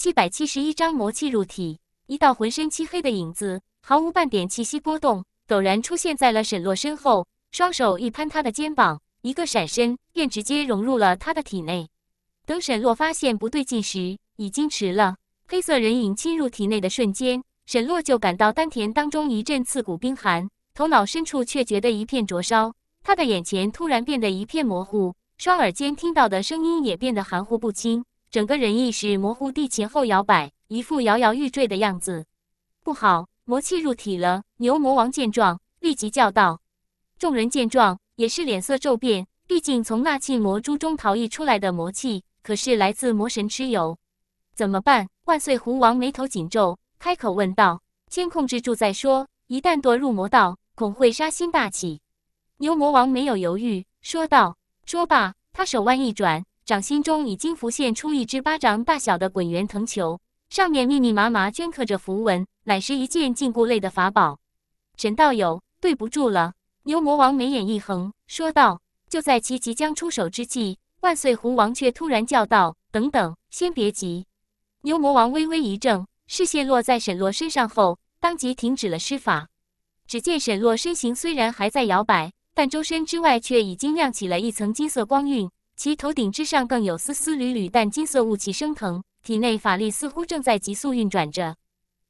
七百七十一张魔气入体，一道浑身漆黑的影子，毫无半点气息波动，陡然出现在了沈洛身后，双手一攀他的肩膀，一个闪身便直接融入了他的体内。等沈洛发现不对劲时，已经迟了。黑色人影侵入体内的瞬间，沈洛就感到丹田当中一阵刺骨冰寒，头脑深处却觉得一片灼烧。他的眼前突然变得一片模糊，双耳间听到的声音也变得含糊不清。整个人意识模糊地前后摇摆，一副摇摇欲坠的样子。不好，魔气入体了！牛魔王见状，立即叫道：“众人见状，也是脸色骤变。毕竟从纳气魔珠中逃逸出来的魔气，可是来自魔神蚩尤。怎么办？”万岁，狐王眉头紧皱，开口问道：“先控制住再说，一旦堕入魔道，恐会杀心大起。”牛魔王没有犹豫，说道。说罢，他手腕一转。掌心中已经浮现出一只巴掌大小的滚圆藤球，上面密密麻麻镌刻着符文，乃是一件禁锢类的法宝。沈道友，对不住了。牛魔王眉眼一横，说道：“就在其即将出手之际，万岁狐王却突然叫道：‘等等，先别急。’”牛魔王微微一怔，视线落在沈洛身上后，当即停止了施法。只见沈洛身形虽然还在摇摆，但周身之外却已经亮起了一层金色光晕。其头顶之上更有丝丝缕缕淡金色雾气升腾，体内法力似乎正在急速运转着。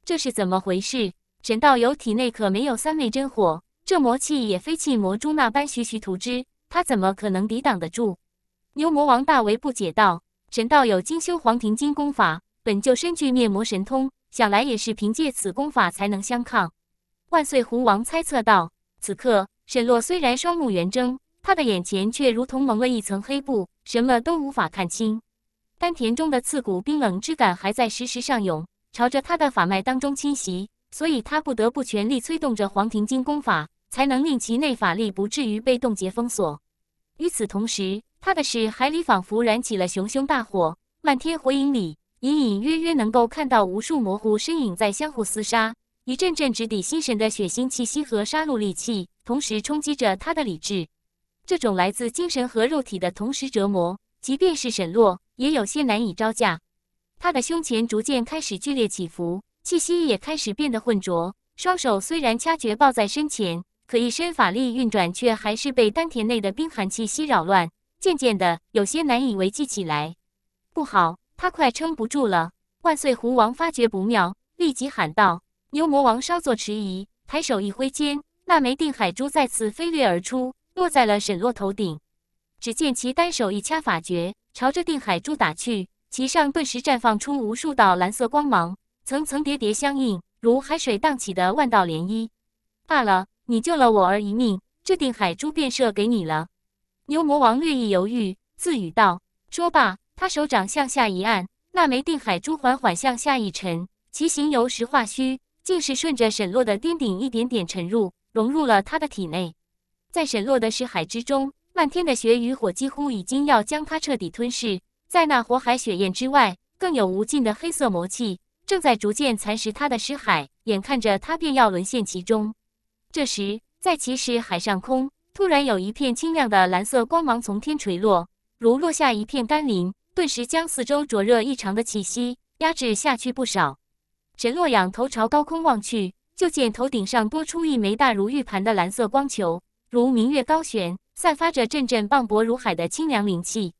这是怎么回事？神道友体内可没有三昧真火，这魔气也非气魔珠那般徐徐图之，他怎么可能抵挡得住？牛魔王大为不解道：“神道友精修《黄庭经》功法，本就身具灭魔神通，想来也是凭借此功法才能相抗。”万岁狐王猜测道：“此刻，沈洛虽然双目圆睁。”他的眼前却如同蒙了一层黑布，什么都无法看清。丹田中的刺骨冰冷之感还在时时上涌，朝着他的法脉当中侵袭，所以他不得不全力催动着《黄庭经》功法，才能令其内法力不至于被冻结封锁。与此同时，他的识海里仿佛燃起了熊熊大火，漫天火影里，隐隐约约能够看到无数模糊身影在相互厮杀。一阵阵直抵心神的血腥气息和杀戮戾气，同时冲击着他的理智。这种来自精神和肉体的同时折磨，即便是沈洛也有些难以招架。他的胸前逐渐开始剧烈起伏，气息也开始变得浑浊。双手虽然掐诀抱在身前，可一身法力运转却还是被丹田内的冰寒气息扰乱，渐渐的有些难以为继起来。不好，他快撑不住了！万岁狐王发觉不妙，立即喊道：“牛魔王！”稍作迟疑，抬手一挥间，那枚定海珠再次飞掠而出。落在了沈洛头顶，只见其单手一掐法诀，朝着定海珠打去，其上顿时绽放出无数道蓝色光芒，层层叠叠相映，如海水荡起的万道涟漪。罢了，你救了我儿一命，这定海珠便射给你了。牛魔王略一犹豫，自语道：“说罢，他手掌向下一按，那枚定海珠缓缓向下一沉，其形由实化虚，竟是顺着沈洛的颠顶一点点沉入，融入了他的体内。”在沈洛的尸海之中，漫天的雪与火几乎已经要将他彻底吞噬。在那火海雪焰之外，更有无尽的黑色魔气正在逐渐蚕食他的尸海，眼看着他便要沦陷其中。这时，在其尸海上空，突然有一片清亮的蓝色光芒从天垂落，如落下一片甘霖，顿时将四周灼热异常的气息压制下去不少。沈洛仰头朝高空望去，就见头顶上多出一枚大如玉盘的蓝色光球。如明月高悬，散发着阵阵磅礴如海的清凉灵气。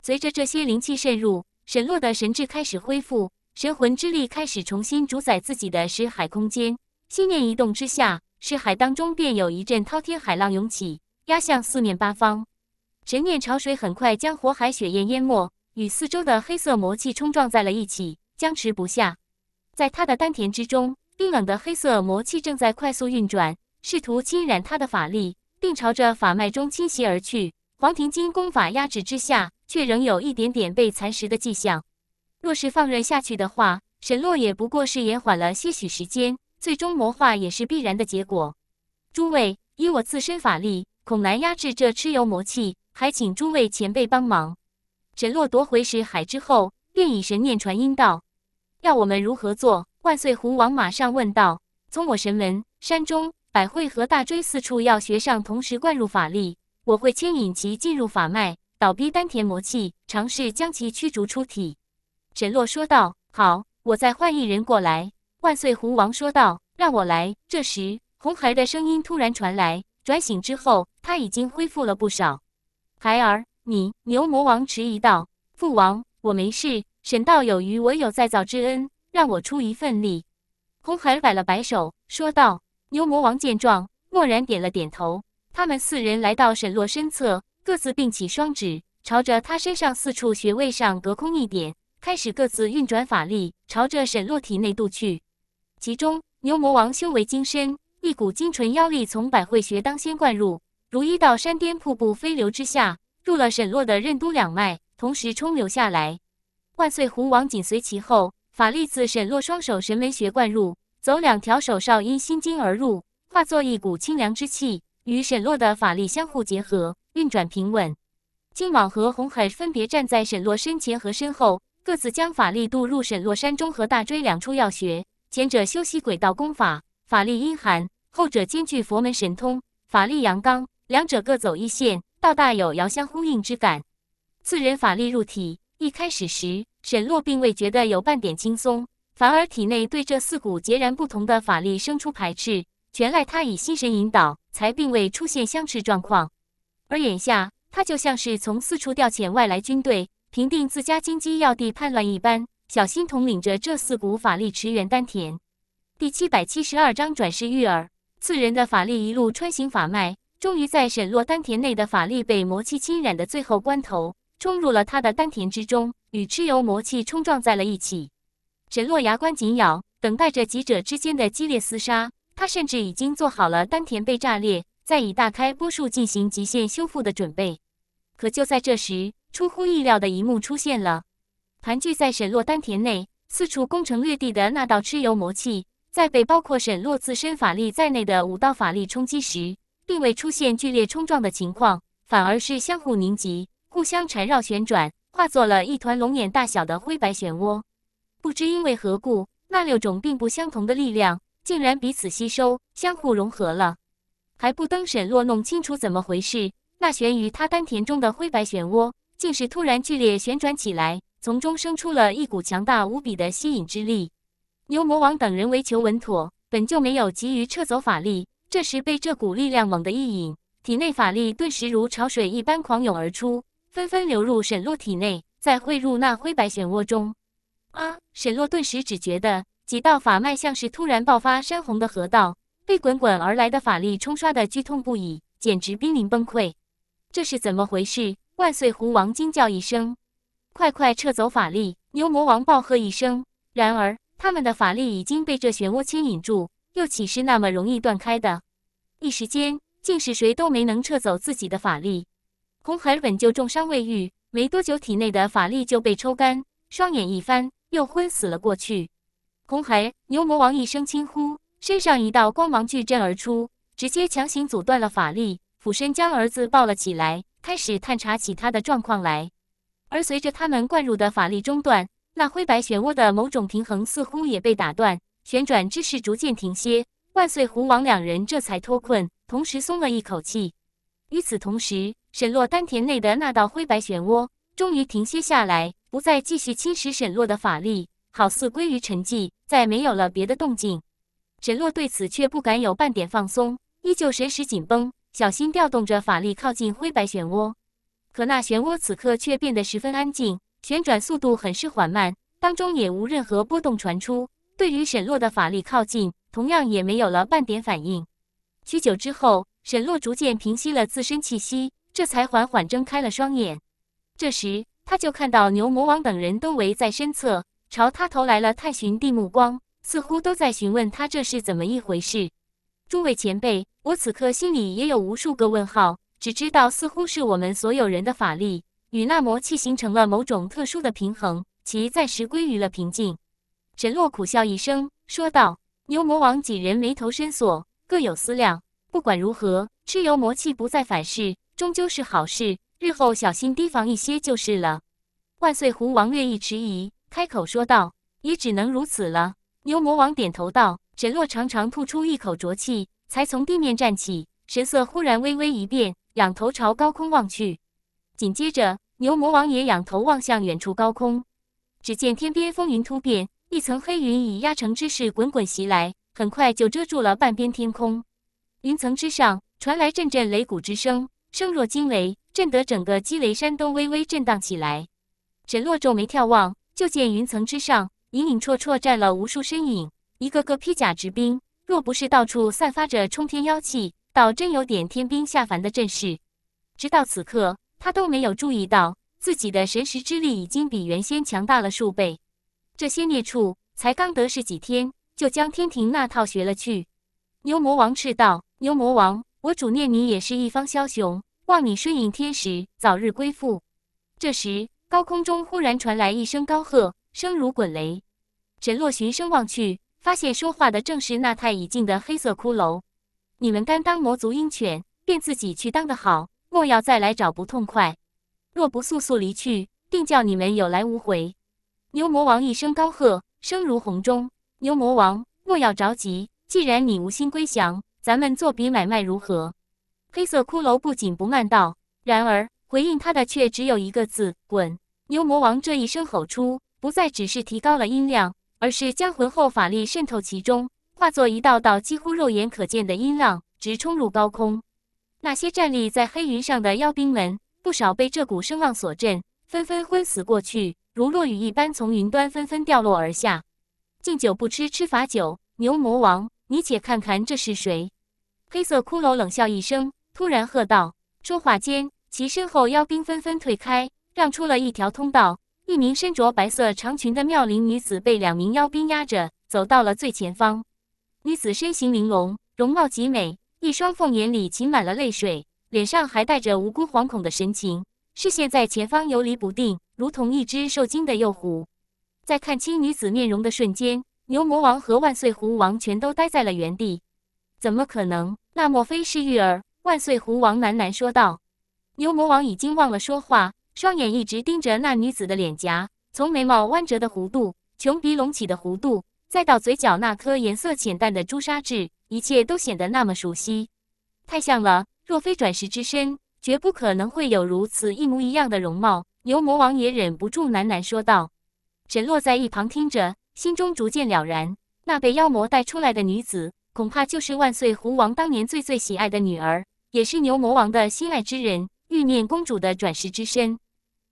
随着这些灵气渗入，沈洛的神智开始恢复，神魂之力开始重新主宰自己的识海空间。心念一动之下，识海当中便有一阵滔天海浪涌起，压向四面八方。神念潮水很快将火海、雪焰淹没，与四周的黑色魔气冲撞在了一起，僵持不下。在他的丹田之中，冰冷的黑色魔气正在快速运转，试图侵染他的法力。并朝着法脉中侵袭而去，黄庭经功法压制之下，却仍有一点点被蚕食的迹象。若是放任下去的话，沈洛也不过是延缓了些许时间，最终魔化也是必然的结果。诸位，依我自身法力，恐难压制这蚩尤魔气，还请诸位前辈帮忙。沈洛夺回石海之后，便以神念传音道：“要我们如何做？”万岁狐王马上问道：“从我神门山中。”百会和大椎四处要穴上同时灌入法力，我会牵引其进入法脉，倒逼丹田魔气，尝试将其驱逐出体。”沈洛说道。“好，我再换一人过来。”万岁狐王说道，“让我来。”这时，红孩的声音突然传来：“转醒之后，他已经恢复了不少。”孩儿，你牛魔王迟疑道：“父王，我没事。”沈道友与我有再造之恩，让我出一份力。”红孩摆了摆手，说道。牛魔王见状，默然点了点头。他们四人来到沈洛身侧，各自并起双指，朝着他身上四处穴位上隔空一点，开始各自运转法力，朝着沈洛体内渡去。其中，牛魔王修为精深，一股精纯妖力从百会穴当先灌入，如一道山巅瀑布飞流之下，入了沈洛的任督两脉，同时冲流下来。万岁狐王紧随其后，法力自沈洛双手神门穴灌入。走两条手少阴心经而入，化作一股清凉之气，与沈洛的法力相互结合，运转平稳。金网和红海分别站在沈洛身前和身后，各自将法力渡入沈洛山中和大椎两处要穴。前者修习轨道功法，法力阴寒；后者兼具佛门神通，法力阳刚。两者各走一线，倒大有遥相呼应之感。四人法力入体，一开始时，沈洛并未觉得有半点轻松。反而体内对这四股截然不同的法力生出排斥，全赖他以心神引导，才并未出现相斥状况。而眼下，他就像是从四处调遣外来军队，平定自家金鸡要地叛乱一般，小心统领着这四股法力驰援丹田。第七百七十二章转世玉儿。次人的法力一路穿行法脉，终于在沈洛丹田内的法力被魔气侵染的最后关头，冲入了他的丹田之中，与蚩尤魔气冲撞在了一起。沈洛牙关紧咬，等待着几者之间的激烈厮杀。他甚至已经做好了丹田被炸裂，再以大开波术进行极限修复的准备。可就在这时，出乎意料的一幕出现了：盘踞在沈洛丹田内，四处攻城略地的那道蚩尤魔气，在被包括沈洛自身法力在内的五道法力冲击时，并未出现剧烈冲撞的情况，反而是相互凝集，互相缠绕旋转，化作了一团龙眼大小的灰白漩涡。不知因为何故，那六种并不相同的力量竟然彼此吸收、相互融合了。还不等沈洛弄清楚怎么回事，那悬于他丹田中的灰白漩涡竟是突然剧烈旋转起来，从中生出了一股强大无比的吸引之力。牛魔王等人为求稳妥，本就没有急于撤走法力，这时被这股力量猛地一引，体内法力顿时如潮水一般狂涌而出，纷纷流入沈洛体内，再汇入那灰白漩涡中。啊！沈洛顿时只觉得几道法脉像是突然爆发山洪的河道，被滚滚而来的法力冲刷的剧痛不已，简直濒临崩溃。这是怎么回事？万岁狐王惊叫一声：“快快撤走法力！”牛魔王暴喝一声。然而他们的法力已经被这漩涡牵引住，又岂是那么容易断开的？一时间竟是谁都没能撤走自己的法力。红孩本就重伤未愈，没多久体内的法力就被抽干，双眼一翻。又昏死了过去。红孩，牛魔王一声轻呼，身上一道光芒巨震而出，直接强行阻断了法力，俯身将儿子抱了起来，开始探查起他的状况来。而随着他们灌入的法力中断，那灰白漩涡的某种平衡似乎也被打断，旋转之势逐渐停歇。万岁，狐王两人这才脱困，同时松了一口气。与此同时，沈洛丹田内的那道灰白漩涡终于停歇下来。不再继续侵蚀沈洛的法力，好似归于沉寂，再没有了别的动静。沈洛对此却不敢有半点放松，依旧神识紧绷，小心调动着法力靠近灰白漩涡。可那漩涡此刻却变得十分安静，旋转速度很是缓慢，当中也无任何波动传出。对于沈洛的法力靠近，同样也没有了半点反应。许久之后，沈洛逐渐平息了自身气息，这才缓缓睁开了双眼。这时。他就看到牛魔王等人都围在身侧，朝他投来了探寻的目光，似乎都在询问他这是怎么一回事。诸位前辈，我此刻心里也有无数个问号，只知道似乎是我们所有人的法力与那魔气形成了某种特殊的平衡，其暂时归于了平静。沈洛苦笑一声，说道：“牛魔王几人眉头深锁，各有思量。不管如何，蚩尤魔气不再反噬，终究是好事。”日后小心提防一些就是了。万岁，狐王略一迟疑，开口说道：“也只能如此了。”牛魔王点头道。沈洛长长吐出一口浊气，才从地面站起，神色忽然微微一变，仰头朝高空望去。紧接着，牛魔王也仰头望向远处高空，只见天边风云突变，一层黑云以压城之势滚滚袭来，很快就遮住了半边天空。云层之上传来阵阵擂鼓之声，声若惊雷。震得整个积雷山都微微震荡起来。沈洛皱眉眺望，就见云层之上隐隐绰绰站了无数身影，一个个披甲执兵，若不是到处散发着冲天妖气，倒真有点天兵下凡的阵势。直到此刻，他都没有注意到自己的神识之力已经比原先强大了数倍。这些孽畜才刚得势几天，就将天庭那套学了去。牛魔王斥道：“牛魔王，我主念你也是一方枭雄。”望你顺应天时，早日归附。这时，高空中忽然传来一声高喝，声如滚雷。沈洛寻声望去，发现说话的正是那太乙境的黑色骷髅。你们甘当魔族鹰犬，便自己去当的好，莫要再来找不痛快。若不速速离去，定叫你们有来无回。牛魔王一声高喝，声如洪钟。牛魔王，莫要着急。既然你无心归降，咱们做笔买卖如何？黑色骷髅不紧不慢道：“然而回应他的却只有一个字：滚！”牛魔王这一声吼出，不再只是提高了音量，而是将浑厚法力渗透其中，化作一道道几乎肉眼可见的音浪，直冲入高空。那些站立在黑云上的妖兵们，不少被这股声浪所震，纷纷昏死过去，如落雨一般从云端纷纷掉落而下。敬酒不吃吃罚酒，牛魔王，你且看看这是谁？黑色骷髅冷笑一声。突然喝道，说话间，其身后妖兵纷纷退开，让出了一条通道。一名身着白色长裙的妙龄女子被两名妖兵压着走到了最前方。女子身形玲珑，容貌极美，一双凤眼里噙满了泪水，脸上还带着无辜惶恐的神情，视线在前方游离不定，如同一只受惊的幼狐。在看清女子面容的瞬间，牛魔王和万岁狐王全都呆在了原地。怎么可能？那莫非是玉儿？万岁狐王喃喃说道：“牛魔王已经忘了说话，双眼一直盯着那女子的脸颊，从眉毛弯折的弧度、穷鼻隆起的弧度，再到嘴角那颗颜色浅淡的朱砂痣，一切都显得那么熟悉，太像了！若非转世之身，绝不可能会有如此一模一样的容貌。”牛魔王也忍不住喃喃说道。沈洛在一旁听着，心中逐渐了然：那被妖魔带出来的女子，恐怕就是万岁狐王当年最最喜爱的女儿。也是牛魔王的心爱之人，玉面公主的转世之身。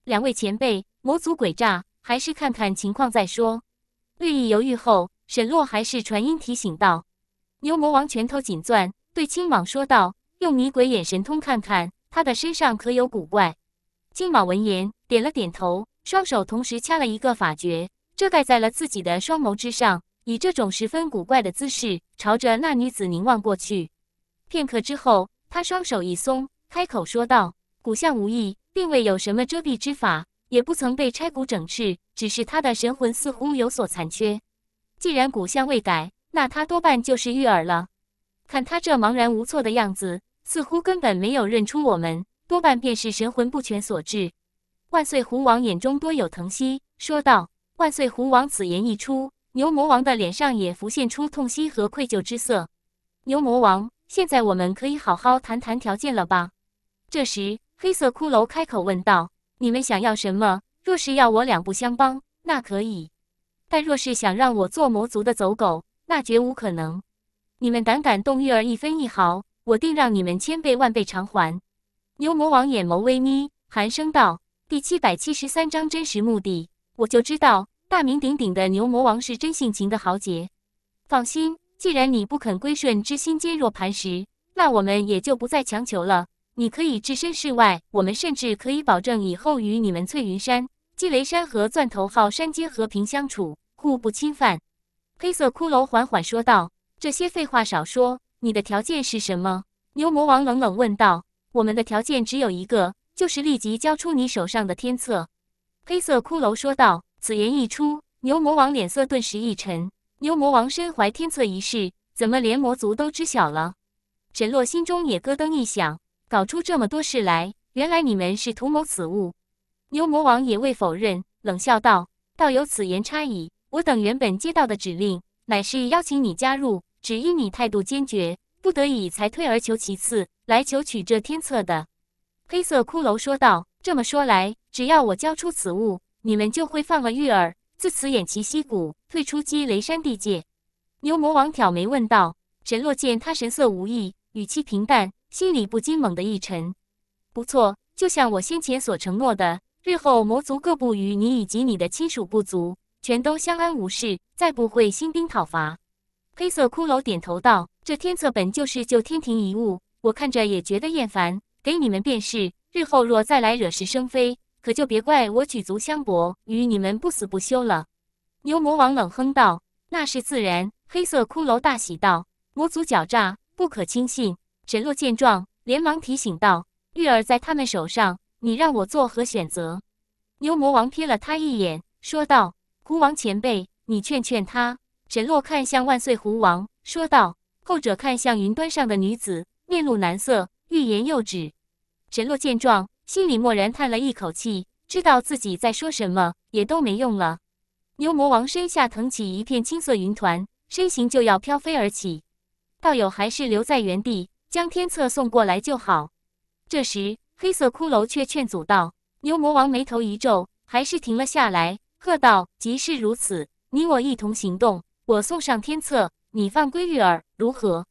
两位前辈，魔族诡诈，还是看看情况再说。略一犹豫后，沈洛还是传音提醒道：“牛魔王，拳头紧攥，对青蟒说道，用女鬼眼神通看看他的身上可有古怪。”青蟒闻言点了点头，双手同时掐了一个法诀，遮盖在了自己的双眸之上，以这种十分古怪的姿势朝着那女子凝望过去。片刻之后。他双手一松，开口说道：“古相无异，并未有什么遮蔽之法，也不曾被拆骨整翅，只是他的神魂似乎有所残缺。既然古相未改，那他多半就是玉儿了。看他这茫然无措的样子，似乎根本没有认出我们，多半便是神魂不全所致。”万岁狐王眼中多有疼惜，说道：“万岁狐王此言一出，牛魔王的脸上也浮现出痛惜和愧疚之色。”牛魔王。现在我们可以好好谈谈条件了吧？这时，黑色骷髅开口问道：“你们想要什么？若是要我两不相帮，那可以；但若是想让我做魔族的走狗，那绝无可能。你们胆敢动玉儿一分一毫，我定让你们千倍万倍偿还。”牛魔王眼眸微眯，寒声道：“第七百七十三章真实目的，我就知道大名鼎鼎的牛魔王是真性情的豪杰。放心。”既然你不肯归顺，之心坚若磐石，那我们也就不再强求了。你可以置身事外，我们甚至可以保证以后与你们翠云山、积雷山和钻头号山皆和平相处，互不侵犯。”黑色骷髅缓缓说道。“这些废话少说，你的条件是什么？”牛魔王冷冷问道。“我们的条件只有一个，就是立即交出你手上的天策。”黑色骷髅说道。此言一出，牛魔王脸色顿时一沉。牛魔王身怀天策一事，怎么连魔族都知晓了？沈洛心中也咯噔一响，搞出这么多事来，原来你们是图谋此物。牛魔王也未否认，冷笑道：“道有此言差矣，我等原本接到的指令，乃是邀请你加入，只因你态度坚决，不得已才退而求其次，来求取这天策的。”黑色骷髅说道：“这么说来，只要我交出此物，你们就会放了玉儿。”自此偃旗息鼓，退出鸡雷山地界。牛魔王挑眉问道：“神落，见他神色无异，语气平淡，心里不禁猛地一沉。不错，就像我先前所承诺的，日后魔族各部与你以及你的亲属部族，全都相安无事，再不会兴兵讨伐。”黑色骷髅点头道：“这天策本就是救天庭遗物，我看着也觉得厌烦，给你们便是。日后若再来惹是生非，”可就别怪我举足相搏，与你们不死不休了。”牛魔王冷哼道。“那是自然。”黑色骷髅大喜道。“魔族狡诈，不可轻信。”沈洛见状，连忙提醒道：“玉儿在他们手上，你让我作何选择？”牛魔王瞥了他一眼，说道：“狐王前辈，你劝劝他。”沈洛看向万岁狐王，说道：“后者看向云端上的女子，面露难色，欲言又止。”沈洛见状。心里蓦然叹了一口气，知道自己在说什么也都没用了。牛魔王身下腾起一片青色云团，身形就要飘飞而起。道友还是留在原地，将天策送过来就好。这时，黑色骷髅却劝阻道：“牛魔王眉头一皱，还是停了下来，喝道：‘即是如此，你我一同行动，我送上天策，你放归玉儿，如何？’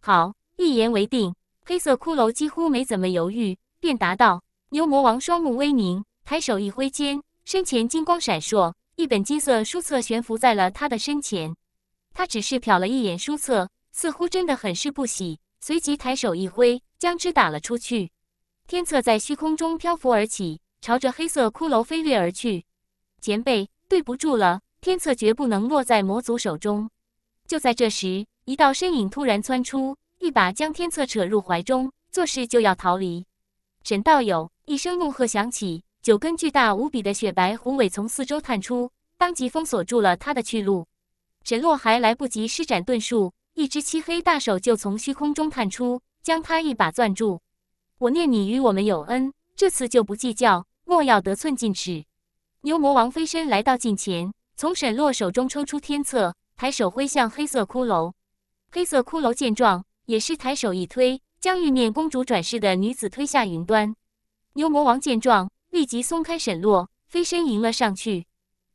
好，一言为定。”黑色骷髅几乎没怎么犹豫，便答道。牛魔王双目微凝，抬手一挥间，身前金光闪烁，一本金色书册悬浮在了他的身前。他只是瞟了一眼书册，似乎真的很是不喜，随即抬手一挥，将之打了出去。天策在虚空中漂浮而起，朝着黑色骷髅飞掠而去。前辈，对不住了，天策绝不能落在魔族手中。就在这时，一道身影突然窜出，一把将天策扯入怀中，作势就要逃离。沈道友。一声怒喝响起，九根巨大无比的雪白狐尾从四周探出，当即封锁住了他的去路。沈洛还来不及施展遁术，一只漆黑大手就从虚空中探出，将他一把攥住。我念你与我们有恩，这次就不计较，莫要得寸进尺。牛魔王飞身来到近前，从沈洛手中抽出天策，抬手挥向黑色骷髅。黑色骷髅见状，也是抬手一推，将玉面公主转世的女子推下云端。牛魔王见状，立即松开沈洛，飞身迎了上去。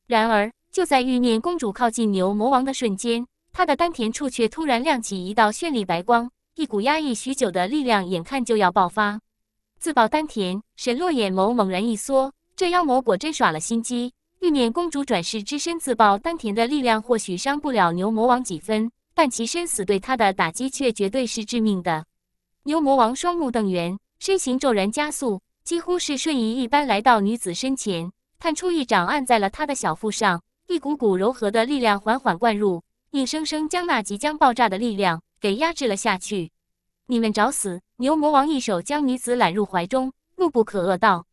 然而，就在玉面公主靠近牛魔王的瞬间，她的丹田处却突然亮起一道绚丽白光，一股压抑许久的力量眼看就要爆发。自爆丹田，沈洛眼眸猛然一缩。这妖魔果真耍了心机。玉面公主转世，之身自爆丹田的力量，或许伤不了牛魔王几分，但其生死对他的打击却绝对是致命的。牛魔王双目瞪圆，身形骤然加速。几乎是瞬移一般来到女子身前，探出一掌按在了她的小腹上，一股股柔和的力量缓缓灌入，硬生生将那即将爆炸的力量给压制了下去。你们找死！牛魔王一手将女子揽入怀中，怒不可遏道。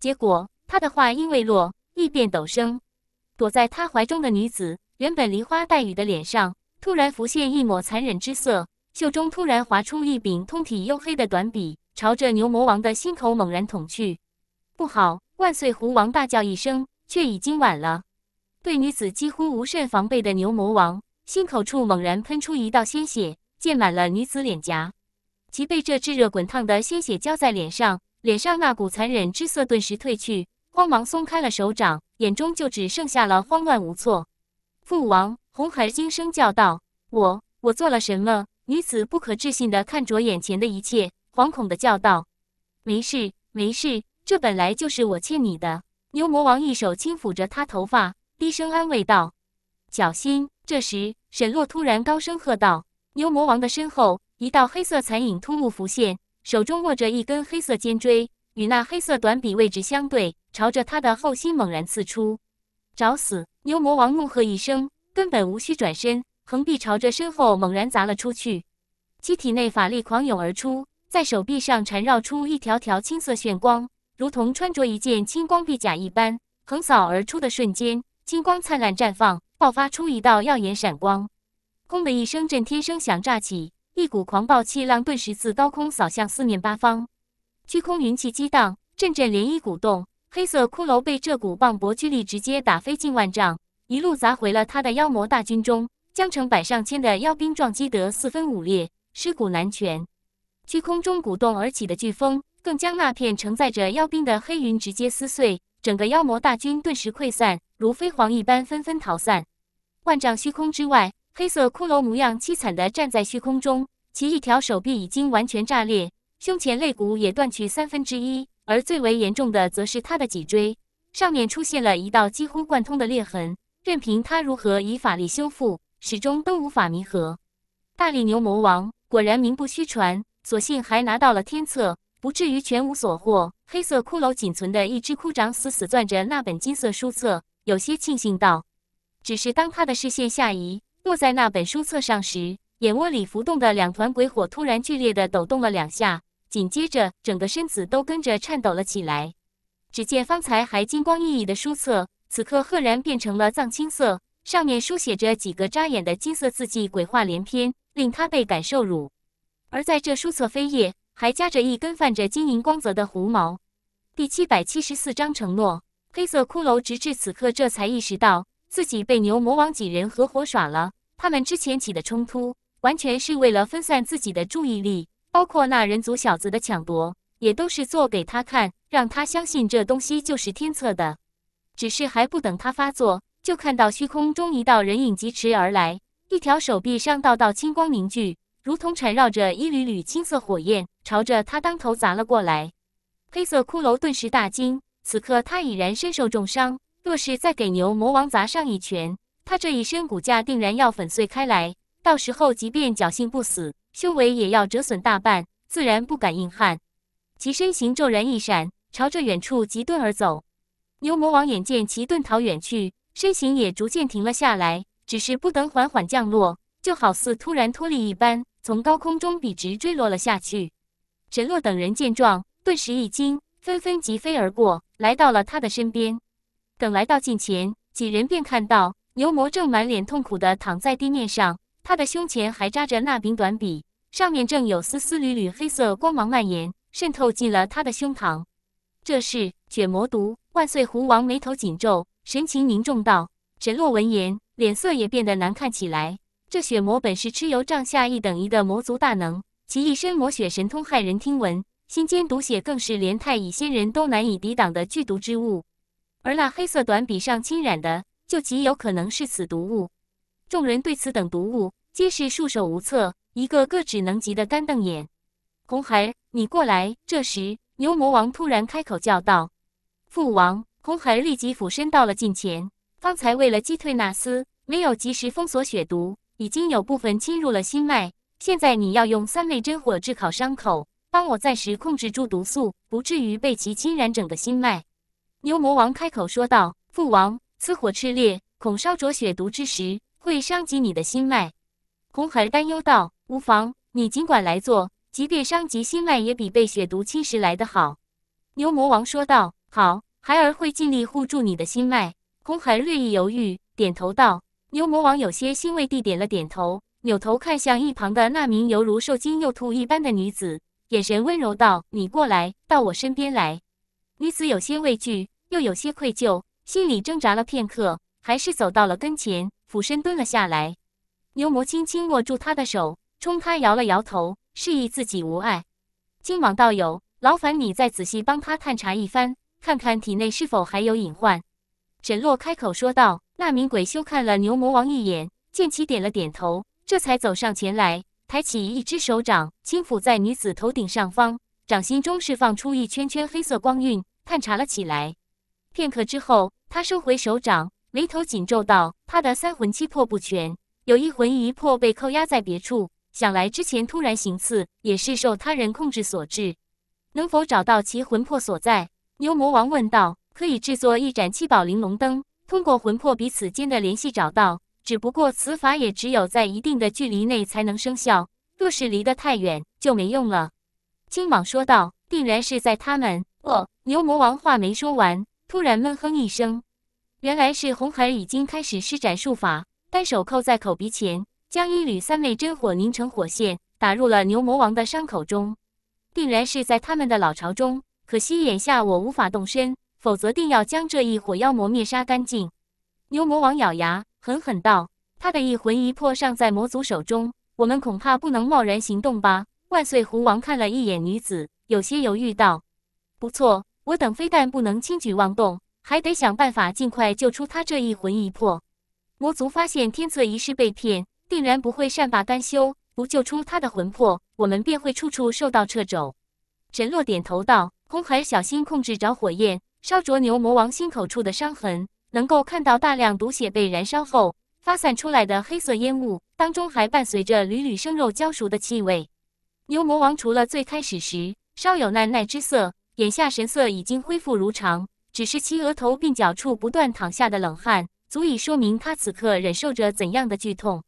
结果他的话音未落，异变陡生。躲在他怀中的女子原本梨花带雨的脸上，突然浮现一抹残忍之色，袖中突然划出一柄通体黝黑的短匕。朝着牛魔王的心口猛然捅去，不好！万岁狐王大叫一声，却已经晚了。对女子几乎无甚防备的牛魔王，心口处猛然喷出一道鲜血，溅满了女子脸颊。其被这炙热滚烫的鲜血浇在脸上，脸上那股残忍之色顿时褪去，慌忙松开了手掌，眼中就只剩下了慌乱无措。父王，红孩惊声叫道：“我，我做了什么？”女子不可置信的看着眼前的一切。惶恐的叫道：“没事，没事，这本来就是我欠你的。”牛魔王一手轻抚着他头发，低声安慰道：“小心。”这时，沈洛突然高声喝道：“牛魔王的身后，一道黑色残影突兀浮现，手中握着一根黑色尖锥，与那黑色短笔位置相对，朝着他的后心猛然刺出。”“找死！”牛魔王怒喝一声，根本无需转身，横臂朝着身后猛然砸了出去，其体内法力狂涌而出。在手臂上缠绕出一条条青色炫光，如同穿着一件青光臂甲一般，横扫而出的瞬间，青光灿烂绽放，爆发出一道耀眼闪光。轰的一声震天声响炸起，一股狂暴气浪顿时自高空扫向四面八方，虚空云气激荡，阵阵涟漪鼓动。黑色骷髅被这股磅礴巨力直接打飞近万丈，一路砸回了他的妖魔大军中，将成百上千的妖兵撞击得四分五裂，尸骨难全。虚空中鼓动而起的飓风，更将那片承载着妖兵的黑云直接撕碎，整个妖魔大军顿时溃散，如飞蝗一般纷纷逃散。万丈虚空之外，黑色骷髅模样凄惨地站在虚空中，其一条手臂已经完全炸裂，胸前肋骨也断去三分之一，而最为严重的则是他的脊椎，上面出现了一道几乎贯通的裂痕，任凭他如何以法力修复，始终都无法弥合。大力牛魔王果然名不虚传。所幸还拿到了天册，不至于全无所获。黑色骷髅仅存的一只枯掌死死攥着那本金色书册，有些庆幸道。只是当他的视线下移，落在那本书册上时，眼窝里浮动的两团鬼火突然剧烈的抖动了两下，紧接着整个身子都跟着颤抖了起来。只见方才还金光熠熠的书册，此刻赫然变成了藏青色，上面书写着几个扎眼的金色字迹，鬼话连篇，令他倍感受辱。而在这书册扉页还夹着一根泛着金银光泽的狐毛。第七百七十四章承诺。黑色骷髅直至此刻这才意识到自己被牛魔王几人合伙耍了。他们之前起的冲突，完全是为了分散自己的注意力，包括那人族小子的抢夺，也都是做给他看，让他相信这东西就是天策的。只是还不等他发作，就看到虚空中一道人影疾驰而来，一条手臂上道道青光凝聚。如同缠绕着一缕缕青色火焰，朝着他当头砸了过来。黑色骷髅顿时大惊，此刻他已然身受重伤，若是再给牛魔王砸上一拳，他这一身骨架定然要粉碎开来。到时候即便侥幸不死，修为也要折损大半，自然不敢硬撼。其身形骤然一闪，朝着远处疾遁而走。牛魔王眼见其遁逃远去，身形也逐渐停了下来，只是不等缓缓降落。就好似突然脱力一般，从高空中笔直坠落了下去。沈洛等人见状，顿时一惊，纷纷疾飞而过，来到了他的身边。等来到近前，几人便看到牛魔正满脸痛苦地躺在地面上，他的胸前还扎着那柄短匕，上面正有丝丝缕缕黑色光芒蔓延，渗透进了他的胸膛。这是血魔毒！万岁狐王眉头紧皱，神情凝重道。沈洛闻言，脸色也变得难看起来。这血魔本是蚩尤帐下一等一的魔族大能，其一身魔血神通骇人听闻，心间毒血更是连太乙仙人都难以抵挡的剧毒之物。而那黑色短笔上侵染的，就极有可能是此毒物。众人对此等毒物，皆是束手无策，一个个只能急得干瞪眼。红孩，你过来！这时，牛魔王突然开口叫道：“父王！”红孩立即俯身到了近前。方才为了击退那厮，没有及时封锁血毒。已经有部分侵入了心脉，现在你要用三昧真火炙烤伤口，帮我暂时控制住毒素，不至于被其侵染整个心脉。牛魔王开口说道：“父王，此火炽烈，恐烧灼血毒之时，会伤及你的心脉。”红孩担忧道：“无妨，你尽管来做，即便伤及心脉，也比被血毒侵蚀来得好。”牛魔王说道：“好，孩儿会尽力护住你的心脉。”红孩略一犹豫，点头道。牛魔王有些欣慰地点了点头，扭头看向一旁的那名犹如受惊幼兔一般的女子，眼神温柔道：“你过来，到我身边来。”女子有些畏惧，又有些愧疚，心里挣扎了片刻，还是走到了跟前，俯身蹲了下来。牛魔轻轻握住她的手，冲她摇了摇头，示意自己无碍。金王道友，劳烦你再仔细帮他探查一番，看看体内是否还有隐患。”沈洛开口说道。那名鬼修看了牛魔王一眼，见其点了点头，这才走上前来，抬起一只手掌，轻抚在女子头顶上方，掌心中释放出一圈圈黑色光晕，探查了起来。片刻之后，他收回手掌，眉头紧皱道：“他的三魂七魄不全，有一魂一魄被扣押在别处，想来之前突然行刺，也是受他人控制所致。能否找到其魂魄所在？”牛魔王问道：“可以制作一盏七宝玲珑灯。”通过魂魄彼此间的联系找到，只不过此法也只有在一定的距离内才能生效，若是离得太远就没用了。”青蟒说道，“定然是在他们……哦，牛魔王话没说完，突然闷哼一声，原来是红孩已经开始施展术法，单手扣在口鼻前，将一缕三昧真火凝成火线，打入了牛魔王的伤口中。定然是在他们的老巢中，可惜眼下我无法动身。”否则定要将这一火妖魔灭杀干净。牛魔王咬牙，狠狠道：“他的一魂一魄尚在魔族手中，我们恐怕不能贸然行动吧？”万岁，狐王看了一眼女子，有些犹豫道：“不错，我等非但不能轻举妄动，还得想办法尽快救出他这一魂一魄。魔族发现天策一事被骗，定然不会善罢甘休。不救出他的魂魄，我们便会处处受到掣肘。”陈洛点头道：“红孩，小心控制着火焰。”烧灼牛魔王心口处的伤痕，能够看到大量毒血被燃烧后发散出来的黑色烟雾，当中还伴随着缕缕生肉焦熟的气味。牛魔王除了最开始时稍有难耐之色，眼下神色已经恢复如常，只是其额头鬓角处不断淌下的冷汗，足以说明他此刻忍受着怎样的剧痛。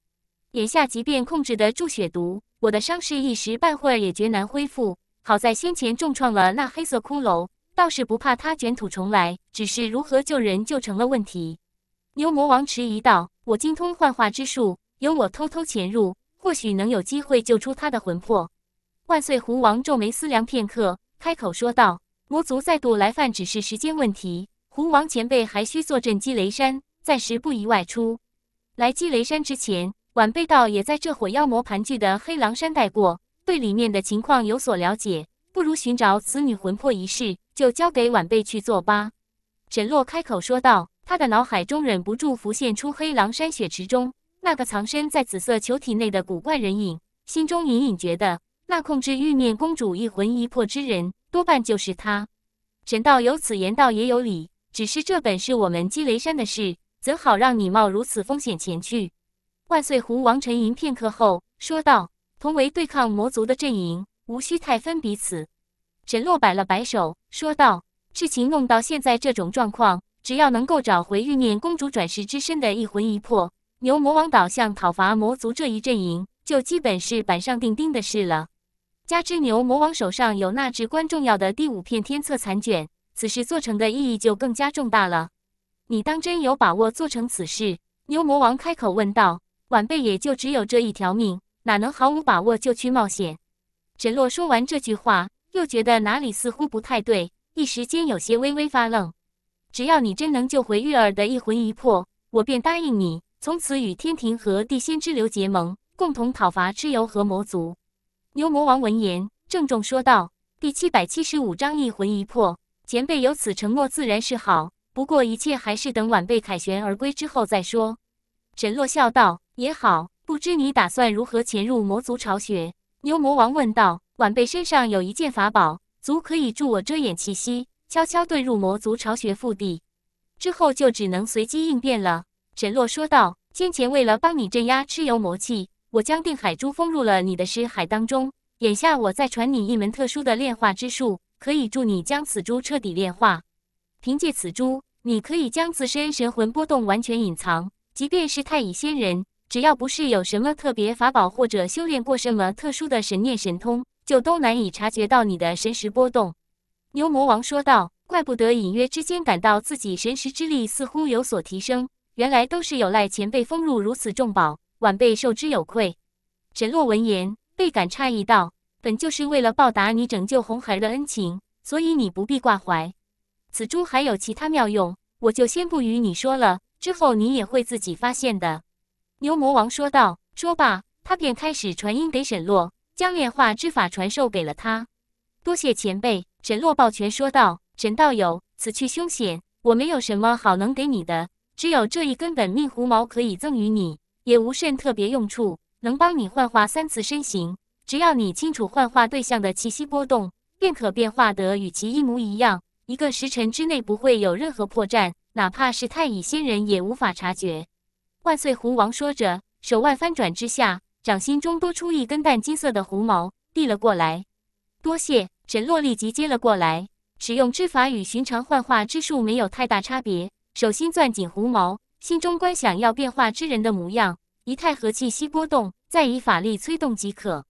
眼下即便控制得住血毒，我的伤势一时半会儿也绝难恢复。好在先前重创了那黑色骷髅。倒是不怕他卷土重来，只是如何救人就成了问题。牛魔王迟疑道：“我精通幻化之术，由我偷偷潜入，或许能有机会救出他的魂魄。”万岁，狐王皱眉思量片刻，开口说道：“魔族再度来犯，只是时间问题。狐王前辈还需坐镇积雷山，暂时不宜外出。来积雷山之前，晚辈倒也在这伙妖魔盘踞的黑狼山待过，对里面的情况有所了解。不如寻找此女魂魄一事，就交给晚辈去做吧。”沈洛开口说道。他的脑海中忍不住浮现出黑狼山雪池中那个藏身在紫色球体内的古怪人影，心中隐隐觉得，那控制玉面公主一魂一魄之人，多半就是他。沈道有此言道也有理，只是这本是我们积雷山的事，怎好让你冒如此风险前去？万岁狐王沉吟片刻后说道：“同为对抗魔族的阵营，无需太分彼此。”沈洛摆了摆手，说道：“事情弄到现在这种状况，只要能够找回玉念公主转世之身的一魂一魄，牛魔王倒向讨伐魔族这一阵营，就基本是板上钉钉的事了。加之牛魔王手上有那至关重要的第五片天策残卷，此事做成的意义就更加重大了。你当真有把握做成此事？”牛魔王开口问道。“晚辈也就只有这一条命，哪能毫无把握就去冒险？”沈洛说完这句话。又觉得哪里似乎不太对，一时间有些微微发愣。只要你真能救回玉儿的一魂一魄，我便答应你，从此与天庭和地仙之流结盟，共同讨伐蚩尤和魔族。牛魔王闻言，郑重说道：“第七百七十五章一魂一魄，前辈有此承诺，自然是好。不过一切还是等晚辈凯旋而归之后再说。”沈洛笑道：“也好。不知你打算如何潜入魔族巢穴？”牛魔王问道。晚辈身上有一件法宝，足可以助我遮掩气息，悄悄遁入魔族巢穴腹地。之后就只能随机应变了。沈洛说道：“先前为了帮你镇压蚩尤魔气，我将定海珠封入了你的尸海当中。眼下我再传你一门特殊的炼化之术，可以助你将此珠彻底炼化。凭借此珠，你可以将自身神魂波动完全隐藏，即便是太乙仙人，只要不是有什么特别法宝或者修炼过什么特殊的神念神通。”就都难以察觉到你的神识波动，牛魔王说道：“怪不得隐约之间感到自己神识之力似乎有所提升，原来都是有赖前辈封入如此重宝，晚辈受之有愧。”沈洛闻言倍感诧异道：“本就是为了报答你拯救红孩的恩情，所以你不必挂怀。此珠还有其他妙用，我就先不与你说了，之后你也会自己发现的。”牛魔王说道。说罢，他便开始传音给沈洛。将炼化之法传授给了他。多谢前辈，沈洛抱拳说道：“沈道友，此去凶险，我没有什么好能给你的，只有这一根本命狐毛可以赠与你，也无甚特别用处，能帮你幻化三次身形。只要你清楚幻化对象的气息波动，便可变化得与其一模一样，一个时辰之内不会有任何破绽，哪怕是太乙仙人也无法察觉。”万岁狐王说着，手腕翻转之下。掌心中多出一根淡金色的狐毛，递了过来。多谢，沈洛立即接了过来。使用之法与寻常幻化之术没有太大差别。手心攥紧狐毛，心中观想要变化之人的模样、以太和气息波动，再以法力催动即可。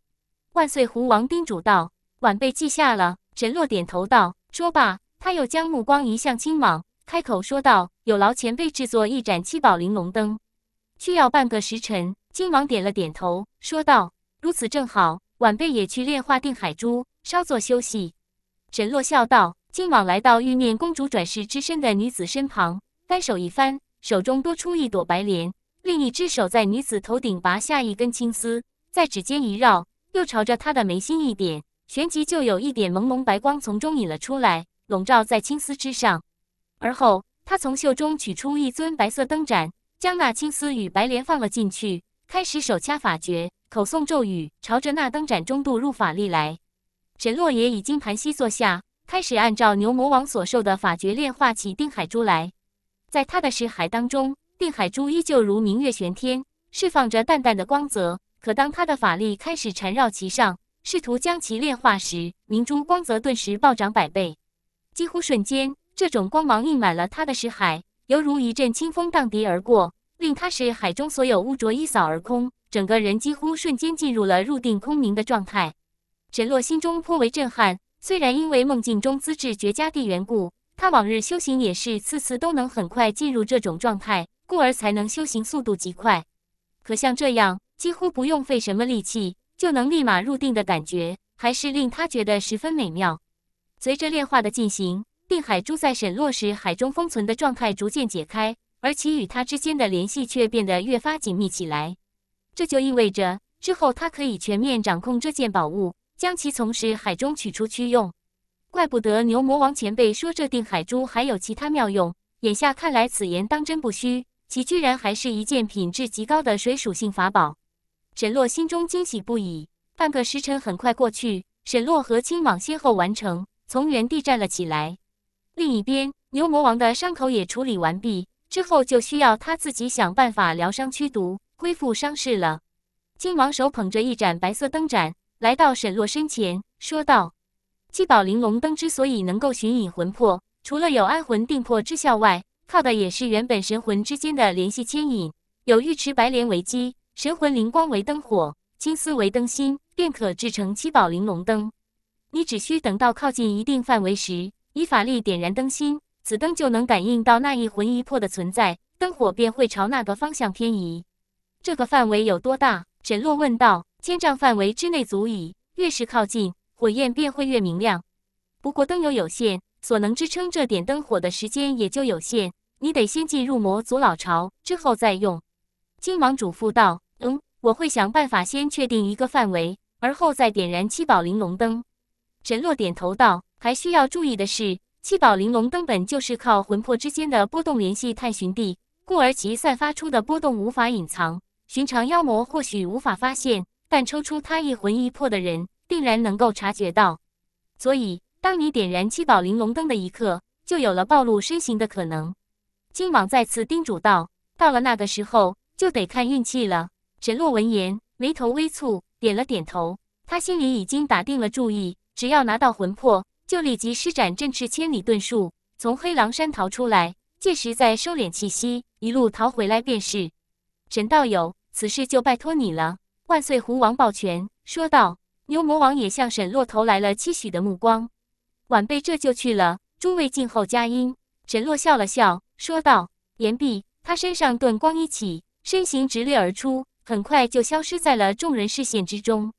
万岁狐王叮嘱道：“晚辈记下了。”沈洛点头道：“说罢，他又将目光移向青蟒，开口说道：‘有劳前辈制作一盏七宝玲珑灯，需要半个时辰。’”金王点了点头，说道：“如此正好，晚辈也去炼化定海珠，稍作休息。”沈洛笑道：“金王来到玉面公主转世之身的女子身旁，单手一翻，手中多出一朵白莲，另一只手在女子头顶拔下一根青丝，在指尖一绕，又朝着她的眉心一点，旋即就有一点朦胧白光从中引了出来，笼罩在青丝之上。而后，他从袖中取出一尊白色灯盏，将那青丝与白莲放了进去。”开始手掐法诀，口诵咒语，朝着那灯盏中渡入法力来。神洛也已经盘膝坐下，开始按照牛魔王所授的法诀炼化起定海珠来。在他的识海当中，定海珠依旧如明月悬天，释放着淡淡的光泽。可当他的法力开始缠绕其上，试图将其炼化时，明珠光泽顿时暴涨百倍，几乎瞬间，这种光芒映满了他的识海，犹如一阵清风荡涤而过。令他使海中所有污浊一扫而空，整个人几乎瞬间进入了入定空明的状态。沈洛心中颇为震撼，虽然因为梦境中资质绝佳的缘故，他往日修行也是次次都能很快进入这种状态，故而才能修行速度极快。可像这样几乎不用费什么力气就能立马入定的感觉，还是令他觉得十分美妙。随着炼化的进行，定海珠在沈洛时海中封存的状态逐渐解开。而其与他之间的联系却变得越发紧密起来，这就意味着之后他可以全面掌控这件宝物，将其从石海中取出去用。怪不得牛魔王前辈说这定海珠还有其他妙用，眼下看来此言当真不虚。其居然还是一件品质极高的水属性法宝，沈洛心中惊喜不已。半个时辰很快过去，沈洛和青蟒先后完成，从原地站了起来。另一边，牛魔王的伤口也处理完毕。之后就需要他自己想办法疗伤驱毒、恢复伤势了。金王手捧着一盏白色灯盏，来到沈洛身前，说道：“七宝玲珑灯之所以能够寻隐魂魄，除了有安魂定魄之效外，靠的也是原本神魂之间的联系牵引。有玉池白莲为基，神魂灵光为灯火，金丝为灯芯，便可制成七宝玲珑灯。你只需等到靠近一定范围时，以法力点燃灯芯。”此灯就能感应到那一魂一魄的存在，灯火便会朝那个方向偏移。这个范围有多大？沈洛问道。千丈范围之内足矣，越是靠近，火焰便会越明亮。不过灯油有限，所能支撑这点灯火的时间也就有限。你得先进入魔族老巢之后再用。金王嘱咐道。嗯，我会想办法先确定一个范围，而后再点燃七宝玲珑灯。沈洛点头道。还需要注意的是。七宝玲珑灯本就是靠魂魄之间的波动联系探寻地，故而其散发出的波动无法隐藏。寻常妖魔或许无法发现，但抽出他一魂一魄的人，定然能够察觉到。所以，当你点燃七宝玲珑灯的一刻，就有了暴露身形的可能。金蟒再次叮嘱道：“到了那个时候，就得看运气了。”沈洛闻言，眉头微蹙，点了点头。他心里已经打定了主意，只要拿到魂魄。就立即施展振翅千里遁术，从黑狼山逃出来。届时再收敛气息，一路逃回来便是。沈道友，此事就拜托你了。万岁，狐王保全说道。牛魔王也向沈洛投来了期许的目光。晚辈这就去了，诸位静候佳音。沈洛笑了笑说道。言毕，他身上遁光一起，身形直掠而出，很快就消失在了众人视线之中。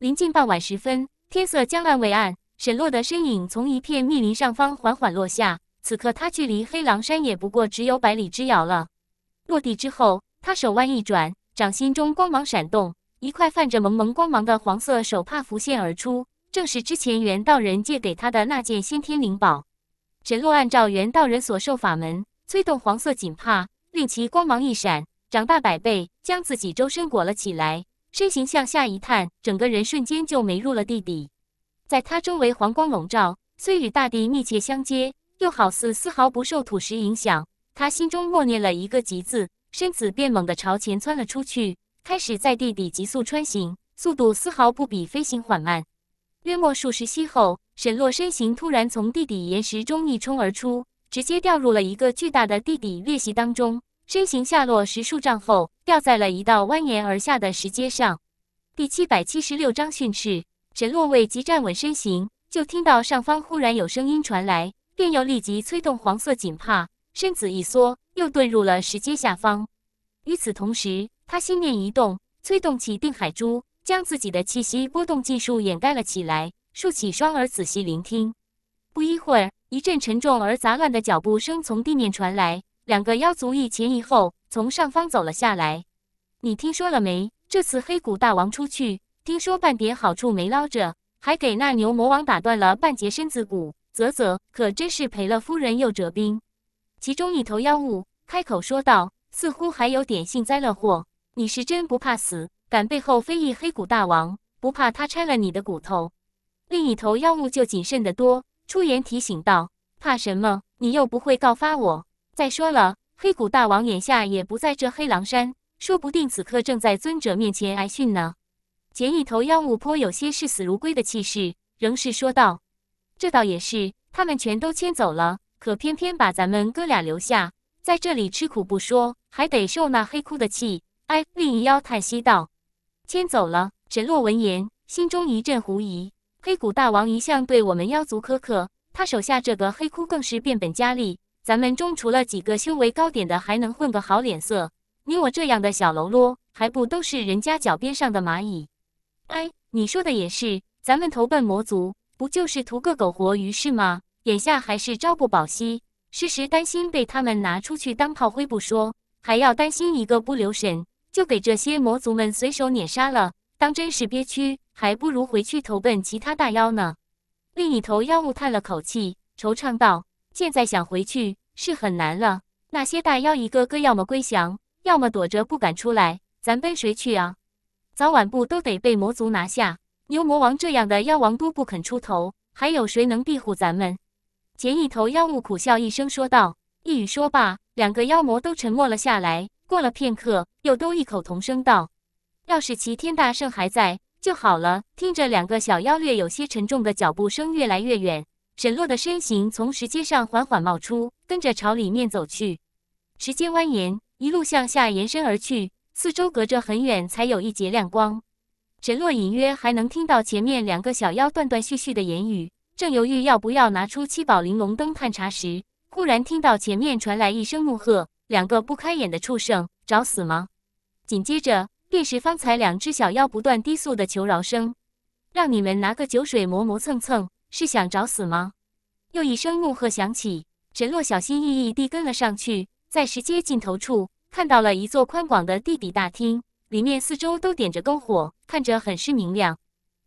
临近傍晚时分，天色将暗未暗。沈洛的身影从一片密林上方缓缓落下，此刻他距离黑狼山也不过只有百里之遥了。落地之后，他手腕一转，掌心中光芒闪动，一块泛着蒙蒙光芒的黄色手帕浮现而出，正是之前袁道人借给他的那件先天灵宝。沈洛按照袁道人所授法门，催动黄色锦帕，令其光芒一闪，长大百倍，将自己周身裹了起来。身形向下一探，整个人瞬间就没入了地底。在他周围黄光笼罩，虽与大地密切相接，又好似丝毫不受土石影响。他心中默念了一个“急”字，身子便猛地朝前窜了出去，开始在地底急速穿行，速度丝毫不比飞行缓慢。约莫数时息后，沈洛身形突然从地底岩石中逆冲而出，直接掉入了一个巨大的地底裂隙当中。身形下落十数丈后，掉在了一道蜿蜒而下的石阶上。第七百七十六章训斥。沈洛未及站稳身形，就听到上方忽然有声音传来，便又立即催动黄色锦帕，身子一缩，又遁入了石阶下方。与此同时，他心念一动，催动起定海珠，将自己的气息波动技术掩盖了起来，竖起双耳仔细聆听。不一会儿，一阵沉重而杂乱的脚步声从地面传来，两个妖族一前一后从上方走了下来。你听说了没？这次黑谷大王出去。听说半点好处没捞着，还给那牛魔王打断了半截身子骨，啧啧，可真是赔了夫人又折兵。其中一头妖物开口说道，似乎还有点幸灾乐祸：“你是真不怕死，敢背后非议黑骨大王，不怕他拆了你的骨头？”另一头妖物就谨慎得多，出言提醒道：“怕什么？你又不会告发我。再说了，黑骨大王眼下也不在这黑狼山，说不定此刻正在尊者面前挨训呢。”前一头妖物颇有些视死如归的气势，仍是说道：“这倒也是，他们全都牵走了，可偏偏把咱们哥俩留下，在这里吃苦不说，还得受那黑窟的气。”哎，另一妖叹息道：“牵走了。”沈洛闻言，心中一阵狐疑。黑谷大王一向对我们妖族苛刻，他手下这个黑窟更是变本加厉。咱们中除了几个修为高点的，还能混个好脸色，你我这样的小喽啰，还不都是人家脚边上的蚂蚁？哎，你说的也是，咱们投奔魔族，不就是图个苟活于世吗？眼下还是朝不保夕，时时担心被他们拿出去当炮灰不说，还要担心一个不留神就给这些魔族们随手碾杀了，当真是憋屈，还不如回去投奔其他大妖呢。另一头妖物叹了口气，惆怅道：“现在想回去是很难了，那些大妖一个个要么归降，要么躲着不敢出来，咱奔谁去啊？”早晚不都得被魔族拿下？牛魔王这样的妖王都不肯出头，还有谁能庇护咱们？前一头妖物苦笑一声说道。一语说罢，两个妖魔都沉默了下来。过了片刻，又都异口同声道：“要是齐天大圣还在就好了。”听着两个小妖略有些沉重的脚步声越来越远，沈洛的身形从石阶上缓缓冒出，跟着朝里面走去。石阶蜿蜒，一路向下延伸而去。四周隔着很远才有一截亮光，沈洛隐约还能听到前面两个小妖断断续续的言语。正犹豫要不要拿出七宝玲珑灯探查时，忽然听到前面传来一声怒喝：“两个不开眼的畜生，找死吗？”紧接着便是方才两只小妖不断低速的求饶声：“让你们拿个酒水磨磨蹭蹭，是想找死吗？”又一声怒喝响起，沈洛小心翼翼地跟了上去，在石阶尽头处。看到了一座宽广的地底大厅，里面四周都点着篝火，看着很是明亮。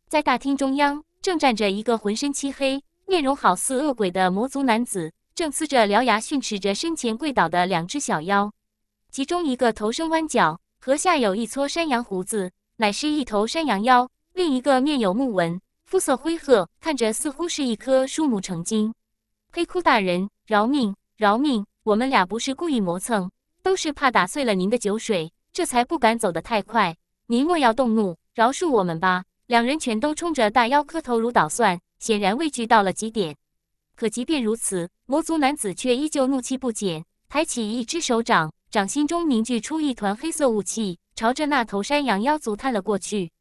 在大厅中央，正站着一个浑身漆黑、面容好似恶鬼的魔族男子，正呲着獠牙训斥着身前跪倒的两只小妖。其中一个头生弯角，颌下有一撮山羊胡子，乃是一头山羊妖；另一个面有木纹，肤色灰褐，看着似乎是一棵树木成精。黑窟大人，饶命，饶命！我们俩不是故意磨蹭。都是怕打碎了您的酒水，这才不敢走得太快。您莫要动怒，饶恕我们吧。两人全都冲着大妖磕头如捣蒜，显然畏惧到了极点。可即便如此，魔族男子却依旧怒气不减，抬起一只手掌，掌心中凝聚出一团黑色雾气，朝着那头山羊妖族探了过去。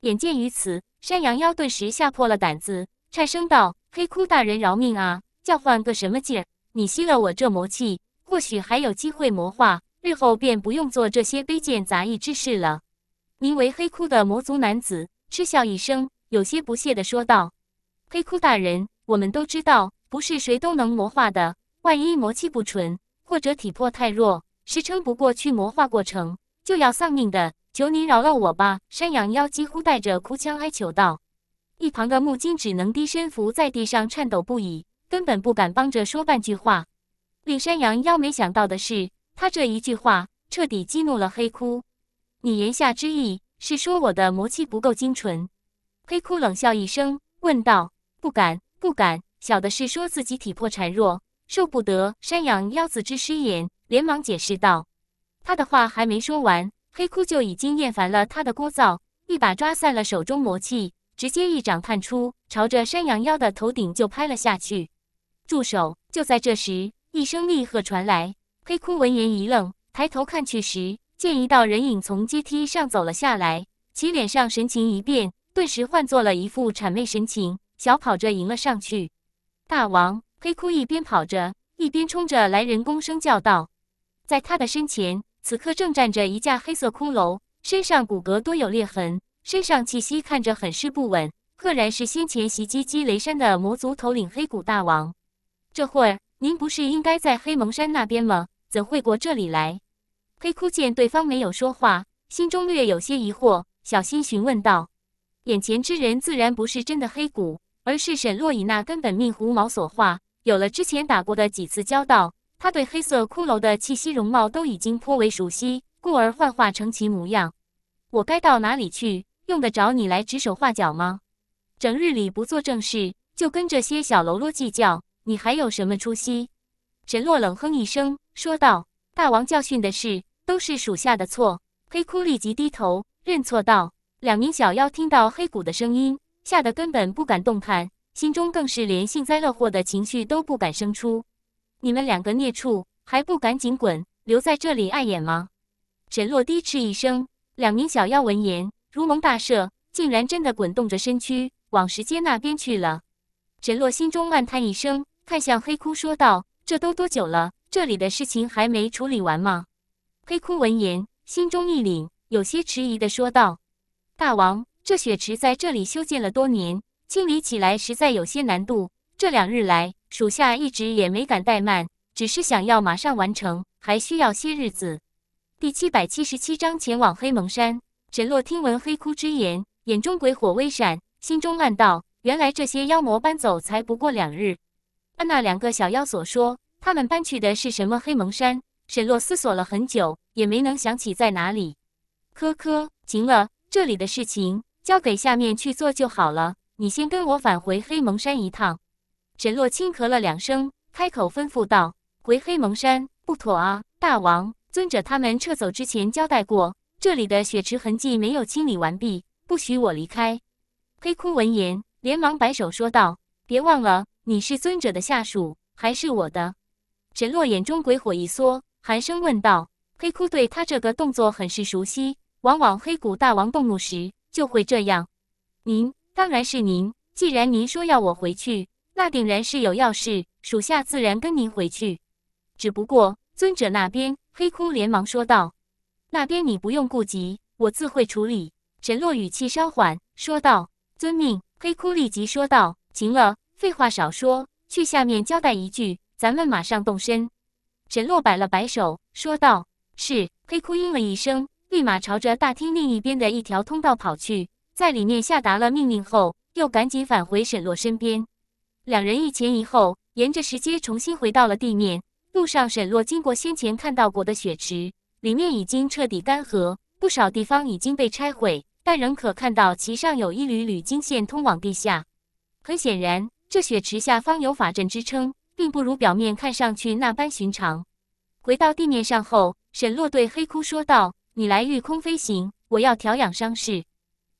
眼见于此，山羊妖顿时吓破了胆子，颤声道：“黑窟大人饶命啊！叫唤个什么劲儿？你吸了我这魔气！”或许还有机会魔化，日后便不用做这些卑贱杂役之事了。名为黑窟的魔族男子嗤笑一声，有些不屑地说道：“黑窟大人，我们都知道，不是谁都能魔化的。万一魔气不纯，或者体魄太弱，支撑不过去魔化过程，就要丧命的。求您饶了我吧！”山羊妖几乎带着哭腔哀求道。一旁的木金只能低身伏在地上，颤抖不已，根本不敢帮着说半句话。令山羊妖没想到的是，他这一句话彻底激怒了黑窟。你言下之意是说我的魔气不够精纯？黑窟冷笑一声问道：“不敢，不敢，小的是说自己体魄孱弱，受不得。”山羊妖子之失言，连忙解释道。他的话还没说完，黑窟就已经厌烦了他的聒噪，一把抓散了手中魔气，直接一掌探出，朝着山羊妖的头顶就拍了下去。住手！就在这时。一声厉喝传来，黑窟闻言一愣，抬头看去时，见一道人影从阶梯上走了下来，其脸上神情一变，顿时换作了一副谄媚神情，小跑着迎了上去。大王，黑窟一边跑着，一边冲着来人躬声叫道。在他的身前，此刻正站着一架黑色骷髅，身上骨骼多有裂痕，身上气息看着很是不稳，赫然是先前袭击积雷山的魔族头领黑骨大王。这会儿。您不是应该在黑蒙山那边吗？怎会过这里来？黑窟见对方没有说话，心中略有些疑惑，小心询问道：“眼前之人自然不是真的黑骨，而是沈洛以那根本命狐毛所化。有了之前打过的几次交道，他对黑色骷髅的气息、容貌都已经颇为熟悉，故而幻化成其模样。我该到哪里去？用得着你来指手画脚吗？整日里不做正事，就跟这些小喽啰计较。”你还有什么出息？沈洛冷哼一声说道：“大王教训的事，都是属下的错。”黑窟立即低头认错道。两名小妖听到黑谷的声音，吓得根本不敢动弹，心中更是连幸灾乐祸的情绪都不敢生出。“你们两个孽畜，还不赶紧滚！留在这里碍眼吗？”沈洛低斥一声。两名小妖闻言如蒙大赦，竟然真的滚动着身躯往石阶那边去了。沈洛心中暗叹一声。看向黑窟说道：“这都多久了？这里的事情还没处理完吗？”黑窟闻言，心中一凛，有些迟疑的说道：“大王，这雪池在这里修建了多年，清理起来实在有些难度。这两日来，属下一直也没敢怠慢，只是想要马上完成，还需要些日子。”第七百七十七章前往黑蒙山。沈洛听闻黑窟之言，眼中鬼火微闪，心中暗道：“原来这些妖魔搬走才不过两日。”那两个小妖所说，他们搬去的是什么黑蒙山？沈洛思索了很久，也没能想起在哪里。科科，行了，这里的事情交给下面去做就好了。你先跟我返回黑蒙山一趟。沈洛轻咳了两声，开口吩咐道：“回黑蒙山不妥啊，大王尊者他们撤走之前交代过，这里的血池痕迹没有清理完毕，不许我离开。”黑窟闻言，连忙摆手说道：“别忘了。”你是尊者的下属，还是我的？沈洛眼中鬼火一缩，寒声问道：“黑窟对他这个动作很是熟悉，往往黑谷大王动怒时就会这样。”“您当然是您，既然您说要我回去，那定然是有要事，属下自然跟您回去。”“只不过尊者那边……”黑窟连忙说道：“那边你不用顾及，我自会处理。”沈洛语气稍缓，说道：“遵命。”黑窟立即说道：“行了。”废话少说，去下面交代一句，咱们马上动身。沈洛摆了摆手，说道：“是。”黑哭应了一声，立马朝着大厅另一边的一条通道跑去，在里面下达了命令后，又赶紧返回沈洛身边。两人一前一后，沿着石阶重新回到了地面。路上，沈洛经过先前看到过的雪池，里面已经彻底干涸，不少地方已经被拆毁，但仍可看到其上有一缕缕金线通往地下。很显然。这雪池下方有法阵支撑，并不如表面看上去那般寻常。回到地面上后，沈洛对黑窟说道：“你来御空飞行，我要调养伤势。”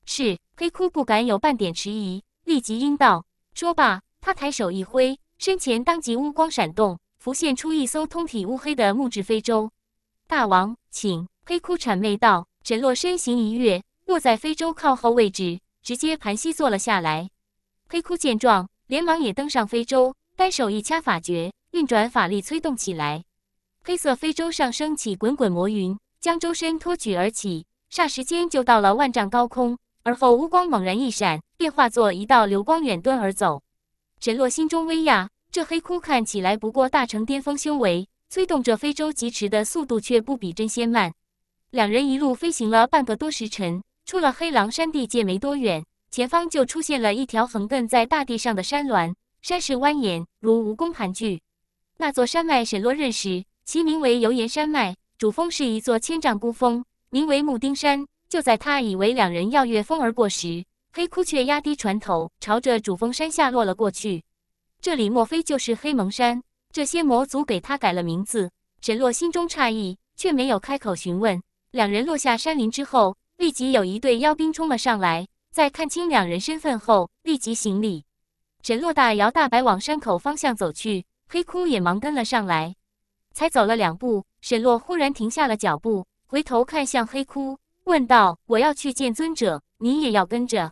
是黑窟不敢有半点迟疑，立即应道。说罢，他抬手一挥，身前当即乌光闪动，浮现出一艘通体乌黑的木质飞舟。大王，请黑窟谄媚道。沈洛身形一跃，落在飞舟靠后位置，直接盘膝坐了下来。黑窟见状。连忙也登上非洲，单手一掐法诀，运转法力催动起来。黑色非洲上升起滚滚魔云，将周身托举而起，霎时间就到了万丈高空。而后乌光猛然一闪，便化作一道流光远遁而走。沈洛心中微讶，这黑窟看起来不过大成巅峰修为，催动这非洲疾驰的速度却不比真仙慢。两人一路飞行了半个多时辰，出了黑狼山地界没多远。前方就出现了一条横亘在大地上的山峦，山势蜿蜒，如蜈蚣盘踞。那座山脉沈洛认识，其名为油盐山脉，主峰是一座千丈孤峰，名为木丁山。就在他以为两人要越峰而过时，黑窟却压低船头，朝着主峰山下落了过去。这里莫非就是黑蒙山？这些魔族给他改了名字。沈洛心中诧异，却没有开口询问。两人落下山林之后，立即有一队妖兵冲了上来。在看清两人身份后，立即行礼。沈洛大摇大摆往山口方向走去，黑窟也忙跟了上来。才走了两步，沈洛忽然停下了脚步，回头看向黑窟，问道：“我要去见尊者，你也要跟着？”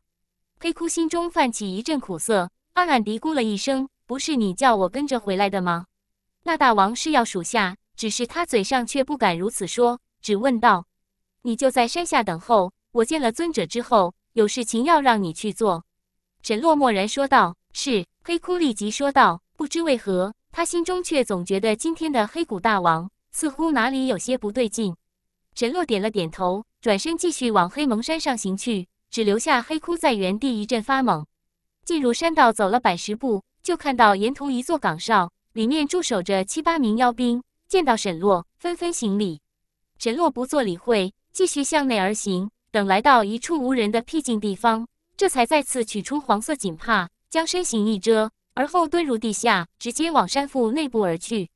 黑窟心中泛起一阵苦涩，暗暗嘀咕了一声：“不是你叫我跟着回来的吗？”那大王是要属下，只是他嘴上却不敢如此说，只问道：“你就在山下等候，我见了尊者之后。”有事情要让你去做，沈洛默然说道。是黑窟立即说道。不知为何，他心中却总觉得今天的黑谷大王似乎哪里有些不对劲。沈洛点了点头，转身继续往黑蒙山上行去，只留下黑窟在原地一阵发懵。进入山道走了百十步，就看到沿途一座岗哨，里面驻守着七八名妖兵。见到沈洛，纷纷行礼。沈洛不做理会，继续向内而行。等来到一处无人的僻静地方，这才再次取出黄色锦帕，将身形一遮，而后遁入地下，直接往山腹内部而去。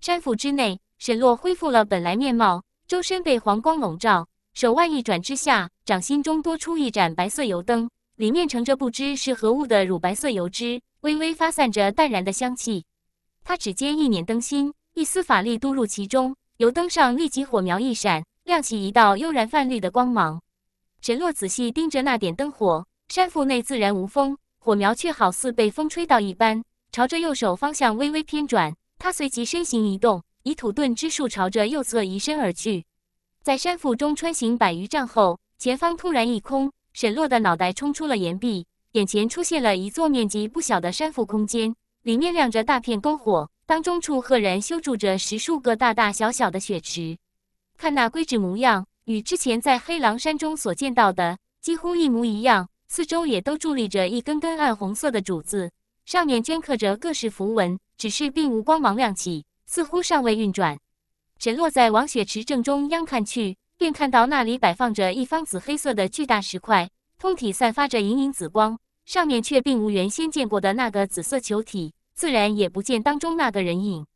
山腹之内，沈洛恢复了本来面貌，周身被黄光笼罩，手腕一转之下，掌心中多出一盏白色油灯，里面盛着不知是何物的乳白色油脂，微微发散着淡然的香气。他指尖一捻灯芯，一丝法力都入其中，油灯上立即火苗一闪，亮起一道悠然泛绿的光芒。沈洛仔细盯着那点灯火，山腹内自然无风，火苗却好似被风吹到一般，朝着右手方向微微偏转。他随即身形一动，以土遁之术朝着右侧移身而去。在山腹中穿行百余丈后，前方突然一空，沈洛的脑袋冲出了岩壁，眼前出现了一座面积不小的山腹空间，里面亮着大片篝火，当中处赫然修筑着十数个大大小小的雪池，看那规制模样。与之前在黑狼山中所见到的几乎一模一样，四周也都伫立着一根根暗红色的柱子，上面镌刻着各式符文，只是并无光芒亮起，似乎尚未运转。沈洛在王雪池正中央看去，便看到那里摆放着一方紫黑色的巨大石块，通体散发着隐隐紫光，上面却并无原先见过的那个紫色球体，自然也不见当中那个人影。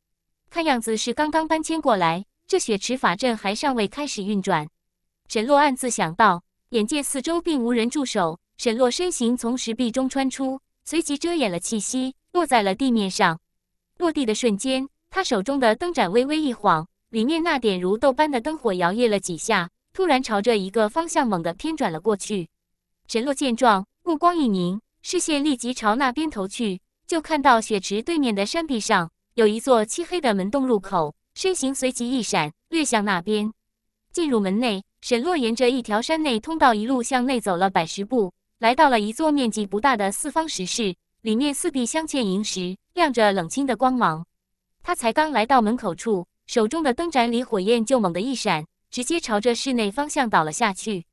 看样子是刚刚搬迁过来，这雪池法阵还尚未开始运转。沈洛暗自想到，眼见四周并无人驻守，沈洛身形从石壁中穿出，随即遮掩了气息，落在了地面上。落地的瞬间，他手中的灯盏微微一晃，里面那点如豆般的灯火摇曳了几下，突然朝着一个方向猛地偏转了过去。沈洛见状，目光一凝，视线立即朝那边投去，就看到雪池对面的山壁上有一座漆黑的门洞入口，身形随即一闪，掠向那边，进入门内。沈洛沿着一条山内通道一路向内走了百十步，来到了一座面积不大的四方石室，里面四壁镶嵌银石，亮着冷清的光芒。他才刚来到门口处，手中的灯盏里火焰就猛地一闪，直接朝着室内方向倒了下去。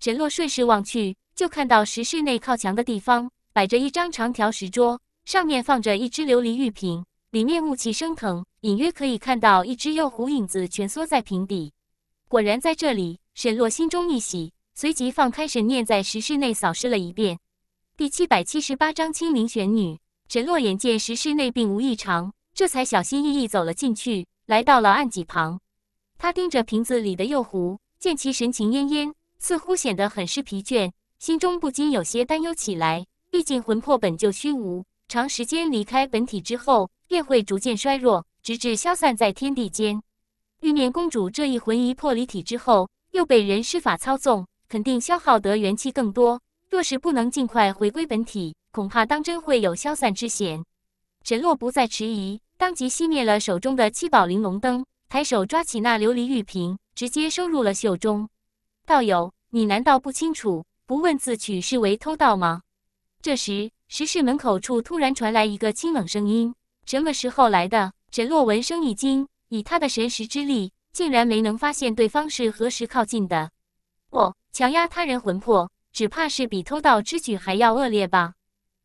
沈洛顺势望去，就看到石室内靠墙的地方摆着一张长条石桌，上面放着一只琉璃玉瓶，里面雾气升腾，隐约可以看到一只幼狐影子蜷缩在瓶底。果然在这里。沈洛心中一喜，随即放开神念，在石室内扫视了一遍。第七百七十八章青灵玄女。沈洛眼见石室内并无异常，这才小心翼翼走了进去，来到了案几旁。他盯着瓶子里的幼狐，见其神情恹恹，似乎显得很是疲倦，心中不禁有些担忧起来。毕竟魂魄本就虚无，长时间离开本体之后，便会逐渐衰弱，直至消散在天地间。玉面公主这一魂一魄离体之后，又被人施法操纵，肯定消耗得元气更多。若是不能尽快回归本体，恐怕当真会有消散之险。沈洛不再迟疑，当即熄灭了手中的七宝玲珑灯，抬手抓起那琉璃玉瓶，直接收入了袖中。道友，你难道不清楚不问自取是为偷盗吗？这时，石室门口处突然传来一个清冷声音：“什么时候来的？”沈洛闻声一惊，以他的神识之力。竟然没能发现对方是何时靠近的，哦，强压他人魂魄，只怕是比偷盗之举还要恶劣吧？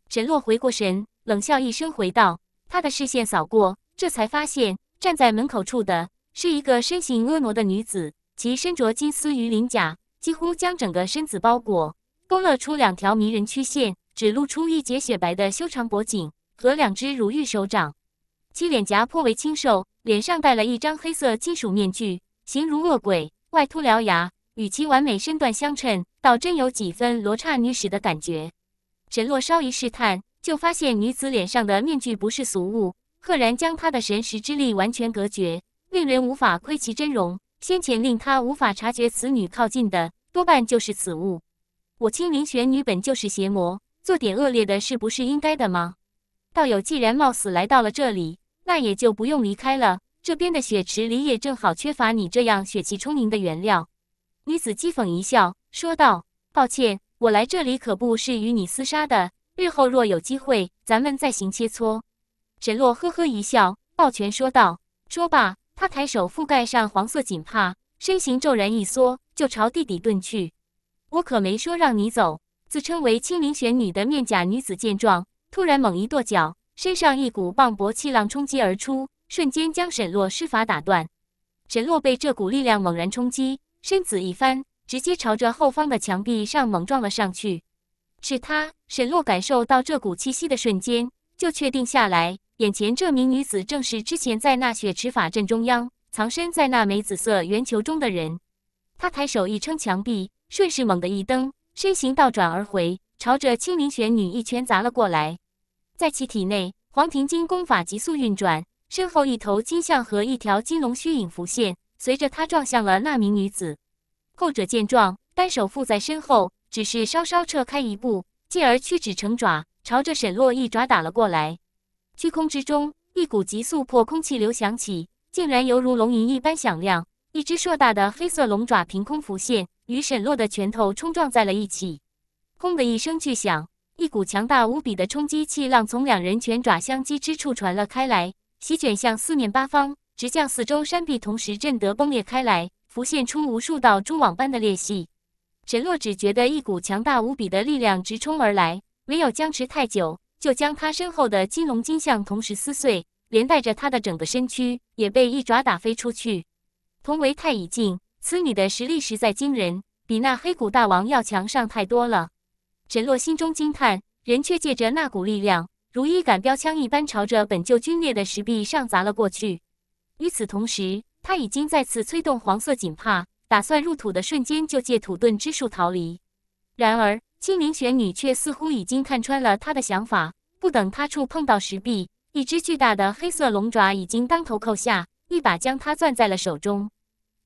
沈洛回过神，冷笑一声，回道：“他的视线扫过，这才发现站在门口处的是一个身形婀娜的女子，其身着金丝鱼鳞甲，几乎将整个身子包裹，勾勒出两条迷人曲线，只露出一截雪白的修长脖颈和两只如玉手掌，其脸颊颇为清瘦。”脸上戴了一张黑色金属面具，形如恶鬼，外凸獠牙，与其完美身段相衬，倒真有几分罗刹女使的感觉。沈洛稍一试探，就发现女子脸上的面具不是俗物，赫然将她的神识之力完全隔绝，令人无法窥其真容。先前令他无法察觉此女靠近的，多半就是此物。我青灵玄女本就是邪魔，做点恶劣的事不是应该的吗？道友既然冒死来到了这里。那也就不用离开了。这边的血池里也正好缺乏你这样血气充盈的原料。女子讥讽一笑，说道：“抱歉，我来这里可不是与你厮杀的。日后若有机会，咱们再行切磋。”沈洛呵呵一笑，抱拳说道。说罢，他抬手覆盖上黄色锦帕，身形骤然一缩，就朝地底遁去。我可没说让你走。自称为青灵玄女的面甲女子见状，突然猛一跺脚。身上一股磅礴气浪冲击而出，瞬间将沈洛施法打断。沈洛被这股力量猛然冲击，身子一翻，直接朝着后方的墙壁上猛撞了上去。是他，沈洛感受到这股气息的瞬间，就确定下来，眼前这名女子正是之前在那血池法阵中央藏身在那枚紫色圆球中的人。他抬手一撑墙壁，顺势猛地一蹬，身形倒转而回，朝着青灵玄女一拳砸了过来。在其体内，《黄庭经》功法急速运转，身后一头金象和一条金龙虚影浮现。随着他撞向了那名女子，后者见状，单手附在身后，只是稍稍撤开一步，继而屈指成爪，朝着沈洛一爪打了过来。虚空之中，一股急速破空气流响起，竟然犹如龙吟一般响亮。一只硕大的黑色龙爪凭空浮现，与沈洛的拳头冲撞在了一起。轰的一声巨响。一股强大无比的冲击气浪从两人拳爪相击之处传了开来，席卷向四面八方，直将四周山壁同时震得崩裂开来，浮现出无数道蛛网般的裂隙。沈洛只觉得一股强大无比的力量直冲而来，没有僵持太久，就将他身后的金龙金像同时撕碎，连带着他的整个身躯也被一爪打飞出去。同为太乙境，此女的实力实在惊人，比那黑骨大王要强上太多了。沈洛心中惊叹，人却借着那股力量，如一杆标枪一般朝着本就龟裂的石壁上砸了过去。与此同时，他已经再次催动黄色锦帕，打算入土的瞬间就借土遁之术逃离。然而，精灵玄女却似乎已经看穿了他的想法，不等他触碰到石壁，一只巨大的黑色龙爪已经当头扣下，一把将他攥在了手中。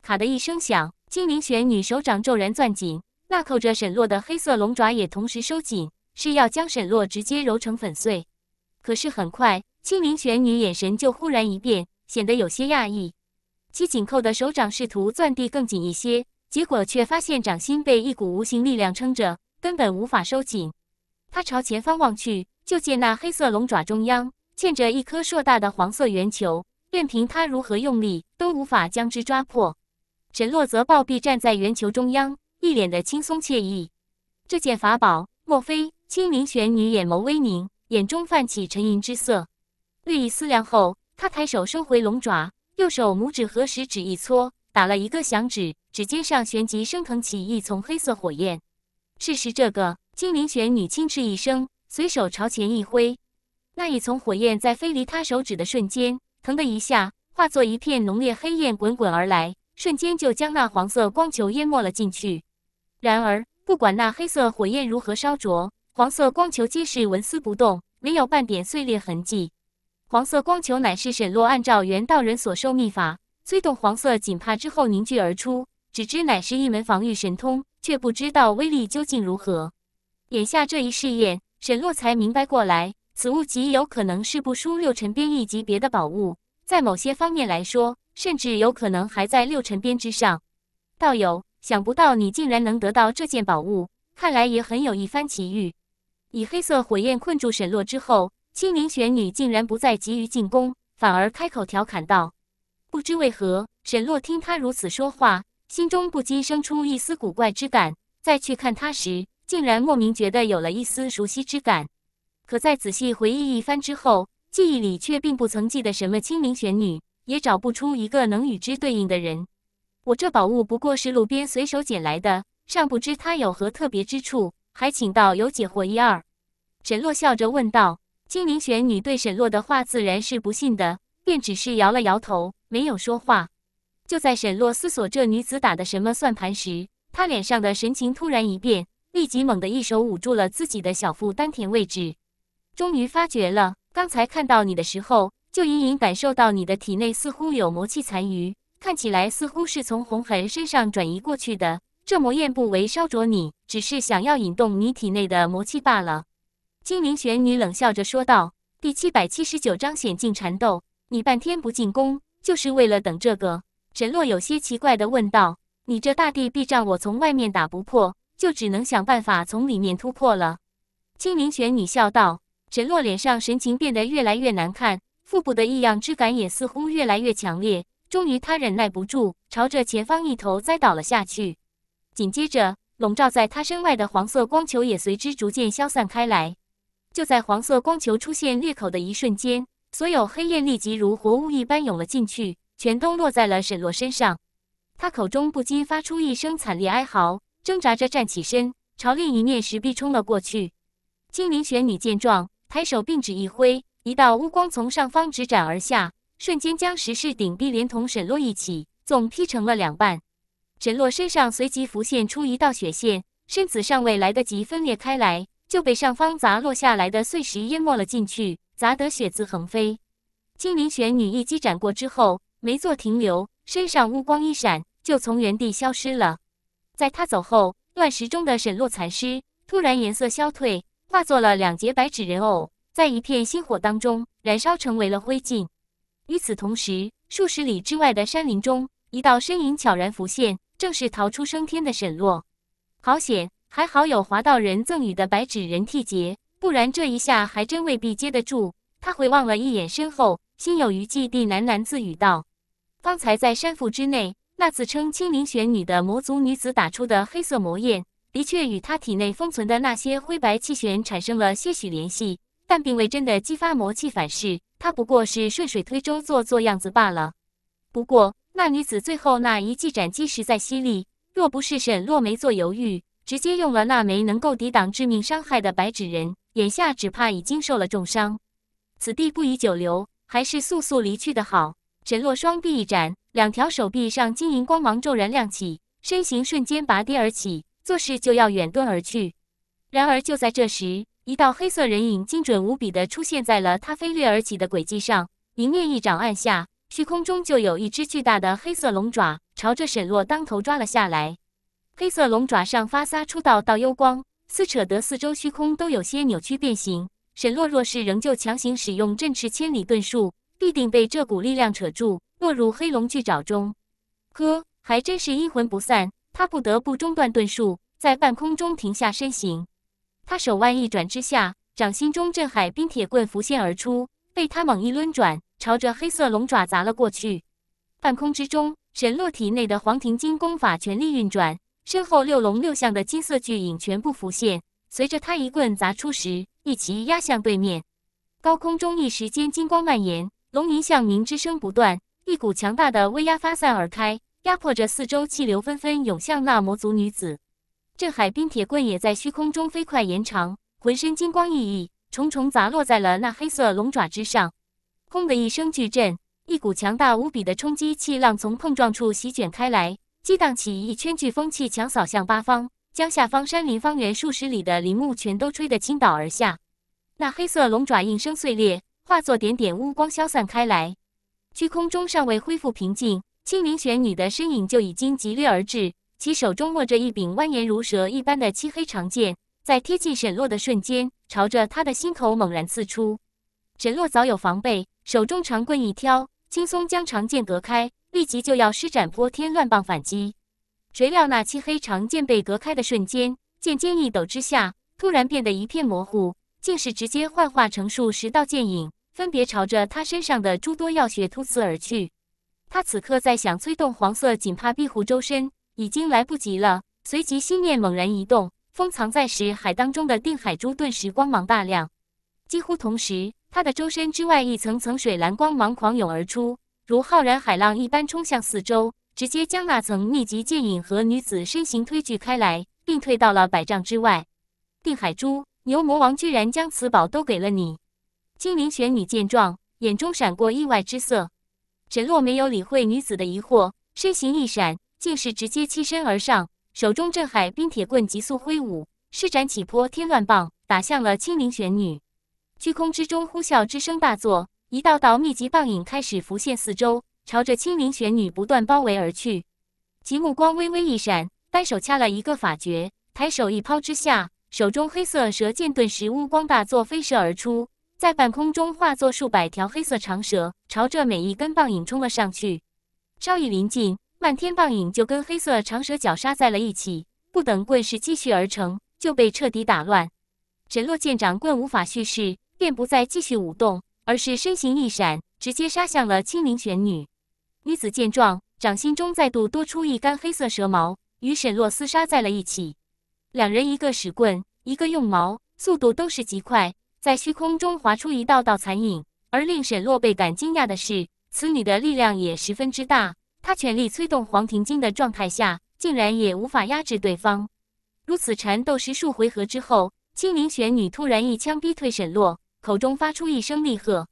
咔的一声响，精灵玄女手掌骤然攥紧。那扣着沈洛的黑色龙爪也同时收紧，是要将沈洛直接揉成粉碎。可是很快，青明玄女眼神就忽然一变，显得有些讶异。其紧扣的手掌试图攥得更紧一些，结果却发现掌心被一股无形力量撑着，根本无法收紧。她朝前方望去，就见那黑色龙爪中央嵌着一颗硕大的黄色圆球，任凭她如何用力都无法将之抓破。沈洛则暴毙站在圆球中央。一脸的轻松惬意，这件法宝莫非？精灵玄女眼眸微凝，眼中泛起沉吟之色。略一思量后，她抬手收回龙爪，右手拇指和食指一搓，打了一个响指，指尖上旋即升腾起一丛黑色火焰。试试这个！精灵玄女轻斥一声，随手朝前一挥，那一丛火焰在飞离她手指的瞬间，腾的一下化作一片浓烈黑焰滚滚而来，瞬间就将那黄色光球淹没了进去。然而，不管那黑色火焰如何烧灼，黄色光球皆是纹丝不动，没有半点碎裂痕迹。黄色光球乃是沈洛按照原道人所授秘法催动黄色锦帕之后凝聚而出，只知乃是一门防御神通，却不知道威力究竟如何。眼下这一试验，沈洛才明白过来，此物极有可能是不输六尘边一级别的宝物，在某些方面来说，甚至有可能还在六尘边之上。道友。想不到你竟然能得到这件宝物，看来也很有一番奇遇。以黑色火焰困住沈洛之后，青明玄女竟然不再急于进攻，反而开口调侃道：“不知为何，沈洛听她如此说话，心中不禁生出一丝古怪之感。再去看她时，竟然莫名觉得有了一丝熟悉之感。可在仔细回忆一番之后，记忆里却并不曾记得什么青明玄女，也找不出一个能与之对应的人。”我这宝物不过是路边随手捡来的，尚不知它有何特别之处，还请道友解惑一二。沈洛笑着问道：“金灵玄女对沈洛的话自然是不信的，便只是摇了摇头，没有说话。”就在沈洛思索这女子打的什么算盘时，她脸上的神情突然一变，立即猛地一手捂住了自己的小腹丹田位置，终于发觉了，刚才看到你的时候，就隐隐感受到你的体内似乎有魔气残余。看起来似乎是从红痕身上转移过去的。这魔焰不为烧灼你，只是想要引动你体内的魔气罢了。精灵玄女冷笑着说道。第七百七十九章险境缠斗。你半天不进攻，就是为了等这个？陈洛有些奇怪地问道。你这大地壁障，我从外面打不破，就只能想办法从里面突破了。精灵玄女笑道。陈洛脸上神情变得越来越难看，腹部的异样之感也似乎越来越强烈。终于，他忍耐不住，朝着前方一头栽倒了下去。紧接着，笼罩在他身外的黄色光球也随之逐渐消散开来。就在黄色光球出现裂口的一瞬间，所有黑焰立即如活物一般涌了进去，全都落在了沈洛身上。他口中不禁发出一声惨烈哀嚎，挣扎着站起身，朝另一面石壁冲了过去。精灵玄女见状，抬手并指一挥，一道乌光从上方直斩而下。瞬间将石室顶壁连同沈洛一起纵劈成了两半，沈洛身上随即浮现出一道血线，身子尚未来得及分裂开来，就被上方砸落下来的碎石淹没了进去，砸得血渍横飞。精灵玄女一击斩过之后，没做停留，身上乌光一闪，就从原地消失了。在她走后，乱石中的沈洛残尸突然颜色消退，化作了两截白纸人偶，在一片星火当中燃烧成为了灰烬。与此同时，数十里之外的山林中，一道身影悄然浮现，正是逃出升天的沈洛。好险！还好有滑道人赠予的白纸人替劫，不然这一下还真未必接得住。他回望了一眼身后，心有余悸地喃喃自语道：“方才在山腹之内，那自称青灵玄女的魔族女子打出的黑色魔焰，的确与他体内封存的那些灰白气旋产生了些许联系。”但并未真的激发魔气反噬，他不过是顺水推舟做做样子罢了。不过那女子最后那一记斩击实在犀利，若不是沈洛没做犹豫，直接用了那枚能够抵挡致命伤害的白纸人，眼下只怕已经受了重伤。此地不宜久留，还是速速离去的好。沈洛双臂一展，两条手臂上金银光芒骤然亮起，身形瞬间拔地而起，做事就要远遁而去。然而就在这时。一道黑色人影精准无比地出现在了他飞掠而起的轨迹上，迎面一掌按下，虚空中就有一只巨大的黑色龙爪朝着沈洛当头抓了下来。黑色龙爪上发撒出道道幽光，撕扯得四周虚空都有些扭曲变形。沈洛若是仍旧强行使用震翅千里遁术，必定被这股力量扯住，落入黑龙巨爪中。哥还真是阴魂不散，他不得不中断遁术，在半空中停下身形。他手腕一转之下，掌心中镇海冰铁棍浮现而出，被他猛一抡转，朝着黑色龙爪砸了过去。半空之中，沈洛体内的黄庭经功法全力运转，身后六龙六象的金色巨影全部浮现。随着他一棍砸出时，一齐压向对面。高空中一时间金光蔓延，龙吟、象鸣之声不断，一股强大的威压发散而开，压迫着四周，气流纷纷涌向那魔族女子。这海冰铁棍也在虚空中飞快延长，浑身金光熠熠，重重砸落在了那黑色龙爪之上。轰的一声巨震，一股强大无比的冲击气浪从碰撞处席卷开来，激荡起一圈飓风气墙扫向八方，将下方山林方圆数十里的林木全都吹得倾倒而下。那黑色龙爪应声碎裂，化作点点乌光消散开来。虚空中尚未恢复平静，青明玄女的身影就已经急掠而至。其手中握着一柄蜿蜒如蛇一般的漆黑长剑，在贴近沈洛的瞬间，朝着他的心口猛然刺出。沈洛早有防备，手中长棍一挑，轻松将长剑隔开，立即就要施展泼天乱棒反击。谁料那漆黑长剑被隔开的瞬间，剑尖一抖之下，突然变得一片模糊，竟是直接幻化成数十道剑影，分别朝着他身上的诸多药穴突刺而去。他此刻在想催动黄色锦帕庇护周身。已经来不及了。随即心念猛然一动，封藏在石海当中的定海珠顿时光芒大亮。几乎同时，他的周身之外一层层水蓝光芒狂涌而出，如浩然海浪一般冲向四周，直接将那层密集剑影和女子身形推拒开来，并退到了百丈之外。定海珠，牛魔王居然将此宝都给了你！精灵玄女见状，眼中闪过意外之色。沈洛没有理会女子的疑惑，身形一闪。竟是直接栖身而上，手中镇海冰铁棍急速挥舞，施展起泼天乱棒，打向了青灵玄女。虚空之中，呼啸之声大作，一道道密集棒影开始浮现四周，朝着青灵玄女不断包围而去。其目光微微一闪，单手掐了一个法诀，抬手一抛之下，手中黑色蛇剑顿时乌光大作，飞射而出，在半空中化作数百条黑色长蛇，朝着每一根棒影冲了上去。稍一临近。漫天棒影就跟黑色长蛇绞杀在了一起，不等棍势积蓄而成，就被彻底打乱。沈洛见长棍无法蓄势，便不再继续舞动，而是身形一闪，直接杀向了青灵玄女。女子见状，掌心中再度多出一杆黑色蛇矛，与沈洛厮杀在了一起。两人一个使棍，一个用矛，速度都是极快，在虚空中划出一道道残影。而令沈洛倍感惊讶的是，此女的力量也十分之大。他全力催动《黄庭经》的状态下，竟然也无法压制对方。如此缠斗十数回合之后，青灵玄女突然一枪逼退沈洛，口中发出一声厉喝，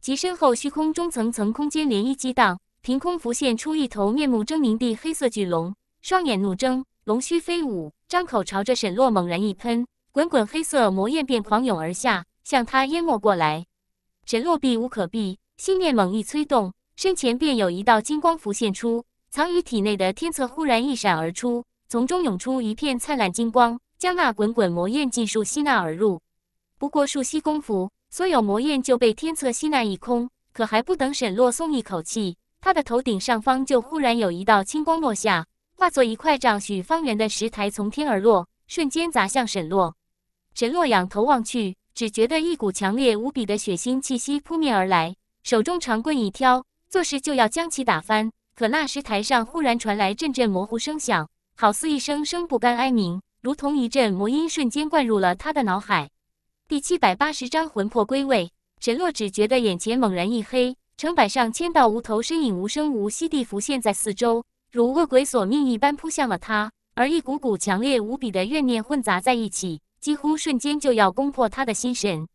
其身后虚空中层层空间涟漪激荡，凭空浮现出一头面目狰狞的黑色巨龙，双眼怒睁，龙须飞舞，张口朝着沈洛猛然一喷，滚滚黑色魔焰便狂涌而下，向他淹没过来。沈洛避无可避，心念猛一催动。身前便有一道金光浮现出，藏于体内的天策忽然一闪而出，从中涌出一片灿烂金光，将那滚滚魔焰尽数吸纳而入。不过数息功夫，所有魔焰就被天策吸纳一空。可还不等沈洛松一口气，他的头顶上方就忽然有一道青光落下，化作一块丈许方圆的石台从天而落，瞬间砸向沈洛。沈洛仰头望去，只觉得一股强烈无比的血腥气息扑面而来，手中长棍一挑。做事就要将其打翻，可那时台上忽然传来阵阵模糊声响，好似一声声不甘哀鸣，如同一阵魔音瞬间灌入了他的脑海。第七百八十章魂魄归位。沈洛只觉得眼前猛然一黑，成百上千道无头身影无声无息地浮现在四周，如恶鬼索命一般扑向了他，而一股股强烈无比的怨念混杂在一起，几乎瞬间就要攻破他的心神。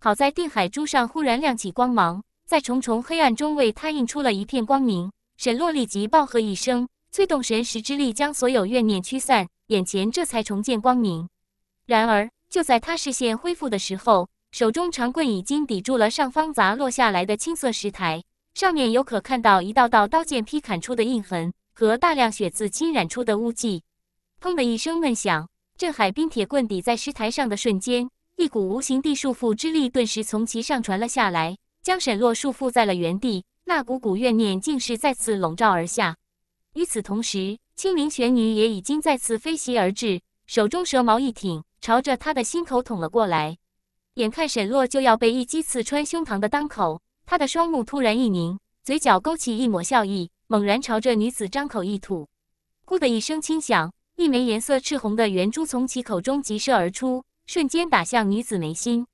好在定海珠上忽然亮起光芒。在重重黑暗中，为他映出了一片光明。沈洛立即暴喝一声，催动神识之力，将所有怨念驱散，眼前这才重见光明。然而，就在他视线恢复的时候，手中长棍已经抵住了上方砸落下来的青色石台，上面有可看到一道道刀剑劈砍出的印痕和大量血渍浸染出的污迹。砰的一声闷响，镇海冰铁棍抵在石台上的瞬间，一股无形地束缚之力顿时从其上传了下来。将沈洛束缚在了原地，那股股怨念竟是再次笼罩而下。与此同时，青灵玄女也已经再次飞袭而至，手中蛇矛一挺，朝着他的心口捅了过来。眼看沈洛就要被一击刺穿胸膛的当口，他的双目突然一凝，嘴角勾起一抹笑意，猛然朝着女子张口一吐，咕的一声轻响，一枚颜色赤红的圆珠从其口中急射而出，瞬间打向女子眉心。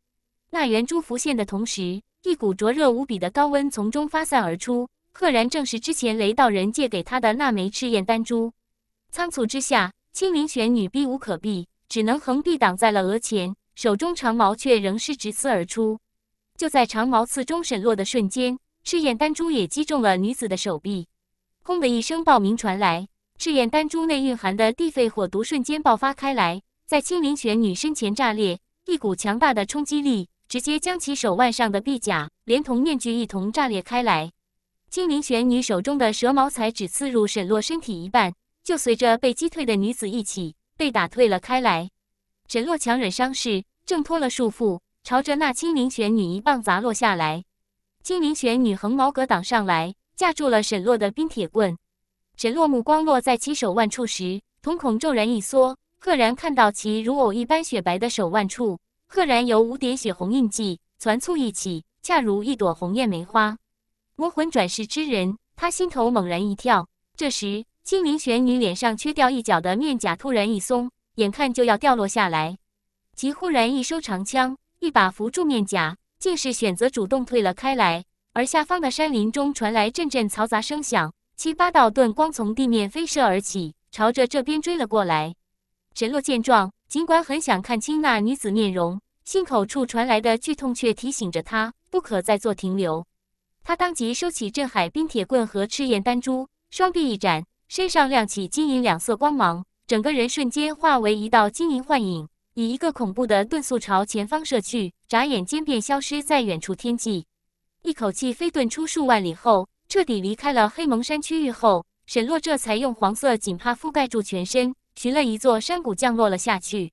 那圆珠浮现的同时。一股灼热无比的高温从中发散而出，赫然正是之前雷道人借给他的那枚赤焰丹珠。仓促之下，青灵玄女避无可避，只能横臂挡在了额前，手中长矛却仍是直刺而出。就在长矛刺中沈洛的瞬间，赤焰丹珠也击中了女子的手臂。轰的一声爆鸣传来，赤焰丹珠内蕴含的地肺火毒瞬间爆发开来，在青灵玄女身前炸裂，一股强大的冲击力。直接将其手腕上的臂甲连同面具一同炸裂开来，精灵玄女手中的蛇矛才只刺入沈洛身体一半，就随着被击退的女子一起被打退了开来。沈洛强忍伤势，挣脱了束缚，朝着那精灵玄女一棒砸落下来。精灵玄女横矛格挡上来，架住了沈洛的冰铁棍。沈洛目光落在其手腕处时，瞳孔骤然一缩，赫然看到其如藕一般雪白的手腕处。赫然有五点血红印记攒簇一起，恰如一朵红艳梅花。魔魂转世之人，他心头猛然一跳。这时，青灵玄女脸上缺掉一角的面甲突然一松，眼看就要掉落下来，其忽然一收长枪，一把扶住面甲，竟是选择主动退了开来。而下方的山林中传来阵阵嘈杂声响，七八道遁光从地面飞射而起，朝着这边追了过来。神洛见状。尽管很想看清那女子面容，心口处传来的剧痛却提醒着他不可再做停留。他当即收起镇海冰铁棍和赤焰丹珠，双臂一展，身上亮起金银两色光芒，整个人瞬间化为一道金银幻影，以一个恐怖的遁速朝前方射去，眨眼间便消失在远处天际。一口气飞遁出数万里后，彻底离开了黑蒙山区域后，沈洛这才用黄色锦帕覆盖住全身。寻了一座山谷降落了下去，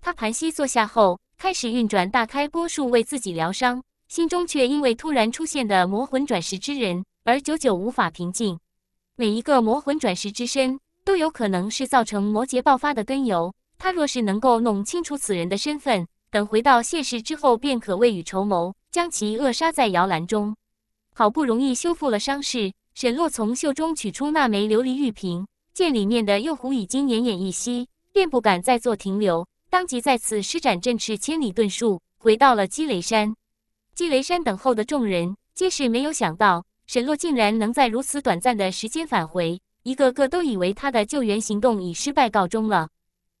他盘膝坐下后开始运转大开波术为自己疗伤，心中却因为突然出现的魔魂转世之人而久久无法平静。每一个魔魂转世之身都有可能是造成魔劫爆发的根由，他若是能够弄清楚此人的身份，等回到现实之后便可未雨绸缪，将其扼杀在摇篮中。好不容易修复了伤势，沈洛从袖中取出那枚琉璃玉瓶。见里面的幼狐已经奄奄一息，便不敢再做停留，当即再次施展振翅千里遁术，回到了积雷山。积雷山等候的众人皆是没有想到，沈洛竟然能在如此短暂的时间返回，一个个都以为他的救援行动以失败告终了。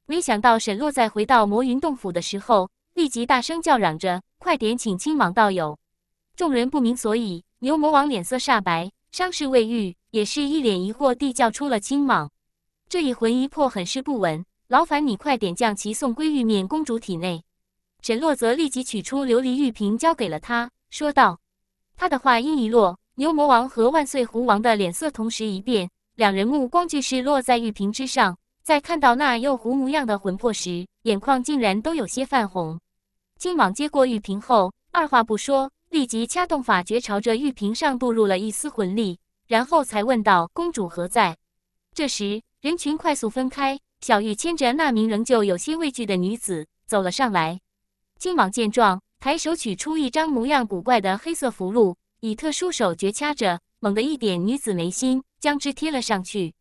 没想到沈洛在回到魔云洞府的时候，立即大声叫嚷着：“快点请亲王道友！”众人不明所以，牛魔王脸色煞白，伤势未愈。也是一脸疑惑地叫出了青蟒，这一魂一魄很是不稳，劳烦你快点将其送归玉面公主体内。沈洛则立即取出琉璃玉瓶，交给了他，说道。他的话音一落，牛魔王和万岁狐王的脸色同时一变，两人目光俱是落在玉瓶之上，在看到那幼狐模样的魂魄时，眼眶竟然都有些泛红。青蟒接过玉瓶后，二话不说，立即掐动法诀，朝着玉瓶上注入了一丝魂力。然后才问道：“公主何在？”这时，人群快速分开，小玉牵着那名仍旧有些畏惧的女子走了上来。金蟒见状，抬手取出一张模样古怪的黑色符箓，以特殊手诀掐着，猛地一点女子眉心，将之贴了上去。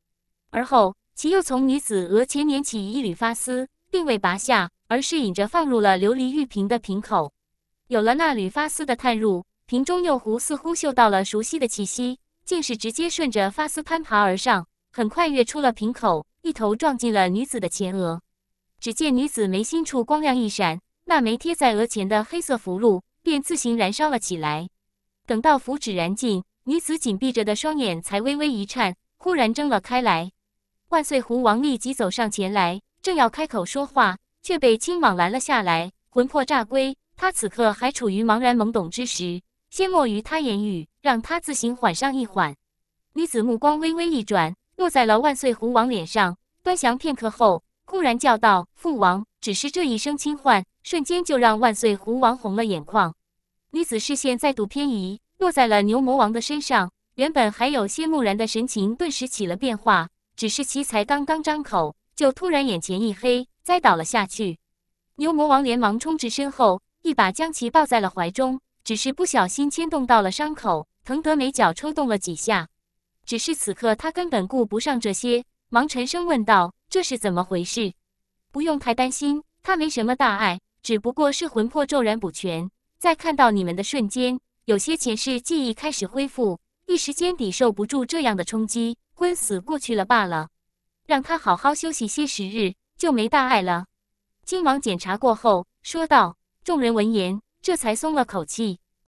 而后，其又从女子额前捻起一缕发丝，并未拔下，而是引着放入了琉璃玉瓶的瓶口。有了那缕发丝的探入，瓶中釉壶似乎嗅到了熟悉的气息。竟是直接顺着发丝攀爬而上，很快跃出了瓶口，一头撞进了女子的前额。只见女子眉心处光亮一闪，那枚贴在额前的黑色符箓便自行燃烧了起来。等到符纸燃尽，女子紧闭着的双眼才微微一颤，忽然睁了开来。万岁狐王立即走上前来，正要开口说话，却被青蟒拦了下来。魂魄乍归，他此刻还处于茫然懵懂之时。先莫与他言语，让他自行缓上一缓。女子目光微微一转，落在了万岁狐王脸上，端详片刻后，忽然叫道：“父王！”只是这一声轻唤，瞬间就让万岁狐王红了眼眶。女子视线再度偏移，落在了牛魔王的身上，原本还有些木然的神情顿时起了变化。只是其才刚刚张口，就突然眼前一黑，栽倒了下去。牛魔王连忙冲至身后，一把将其抱在了怀中。只是不小心牵动到了伤口，疼得眉角抽动了几下。只是此刻他根本顾不上这些，忙沉声问道：“这是怎么回事？”“不用太担心，他没什么大碍，只不过是魂魄骤然补全，在看到你们的瞬间，有些前世记忆开始恢复，一时间抵受不住这样的冲击，昏死过去了罢了。让他好好休息些时日，就没大碍了。”金王检查过后说道。众人闻言。这才松了口气。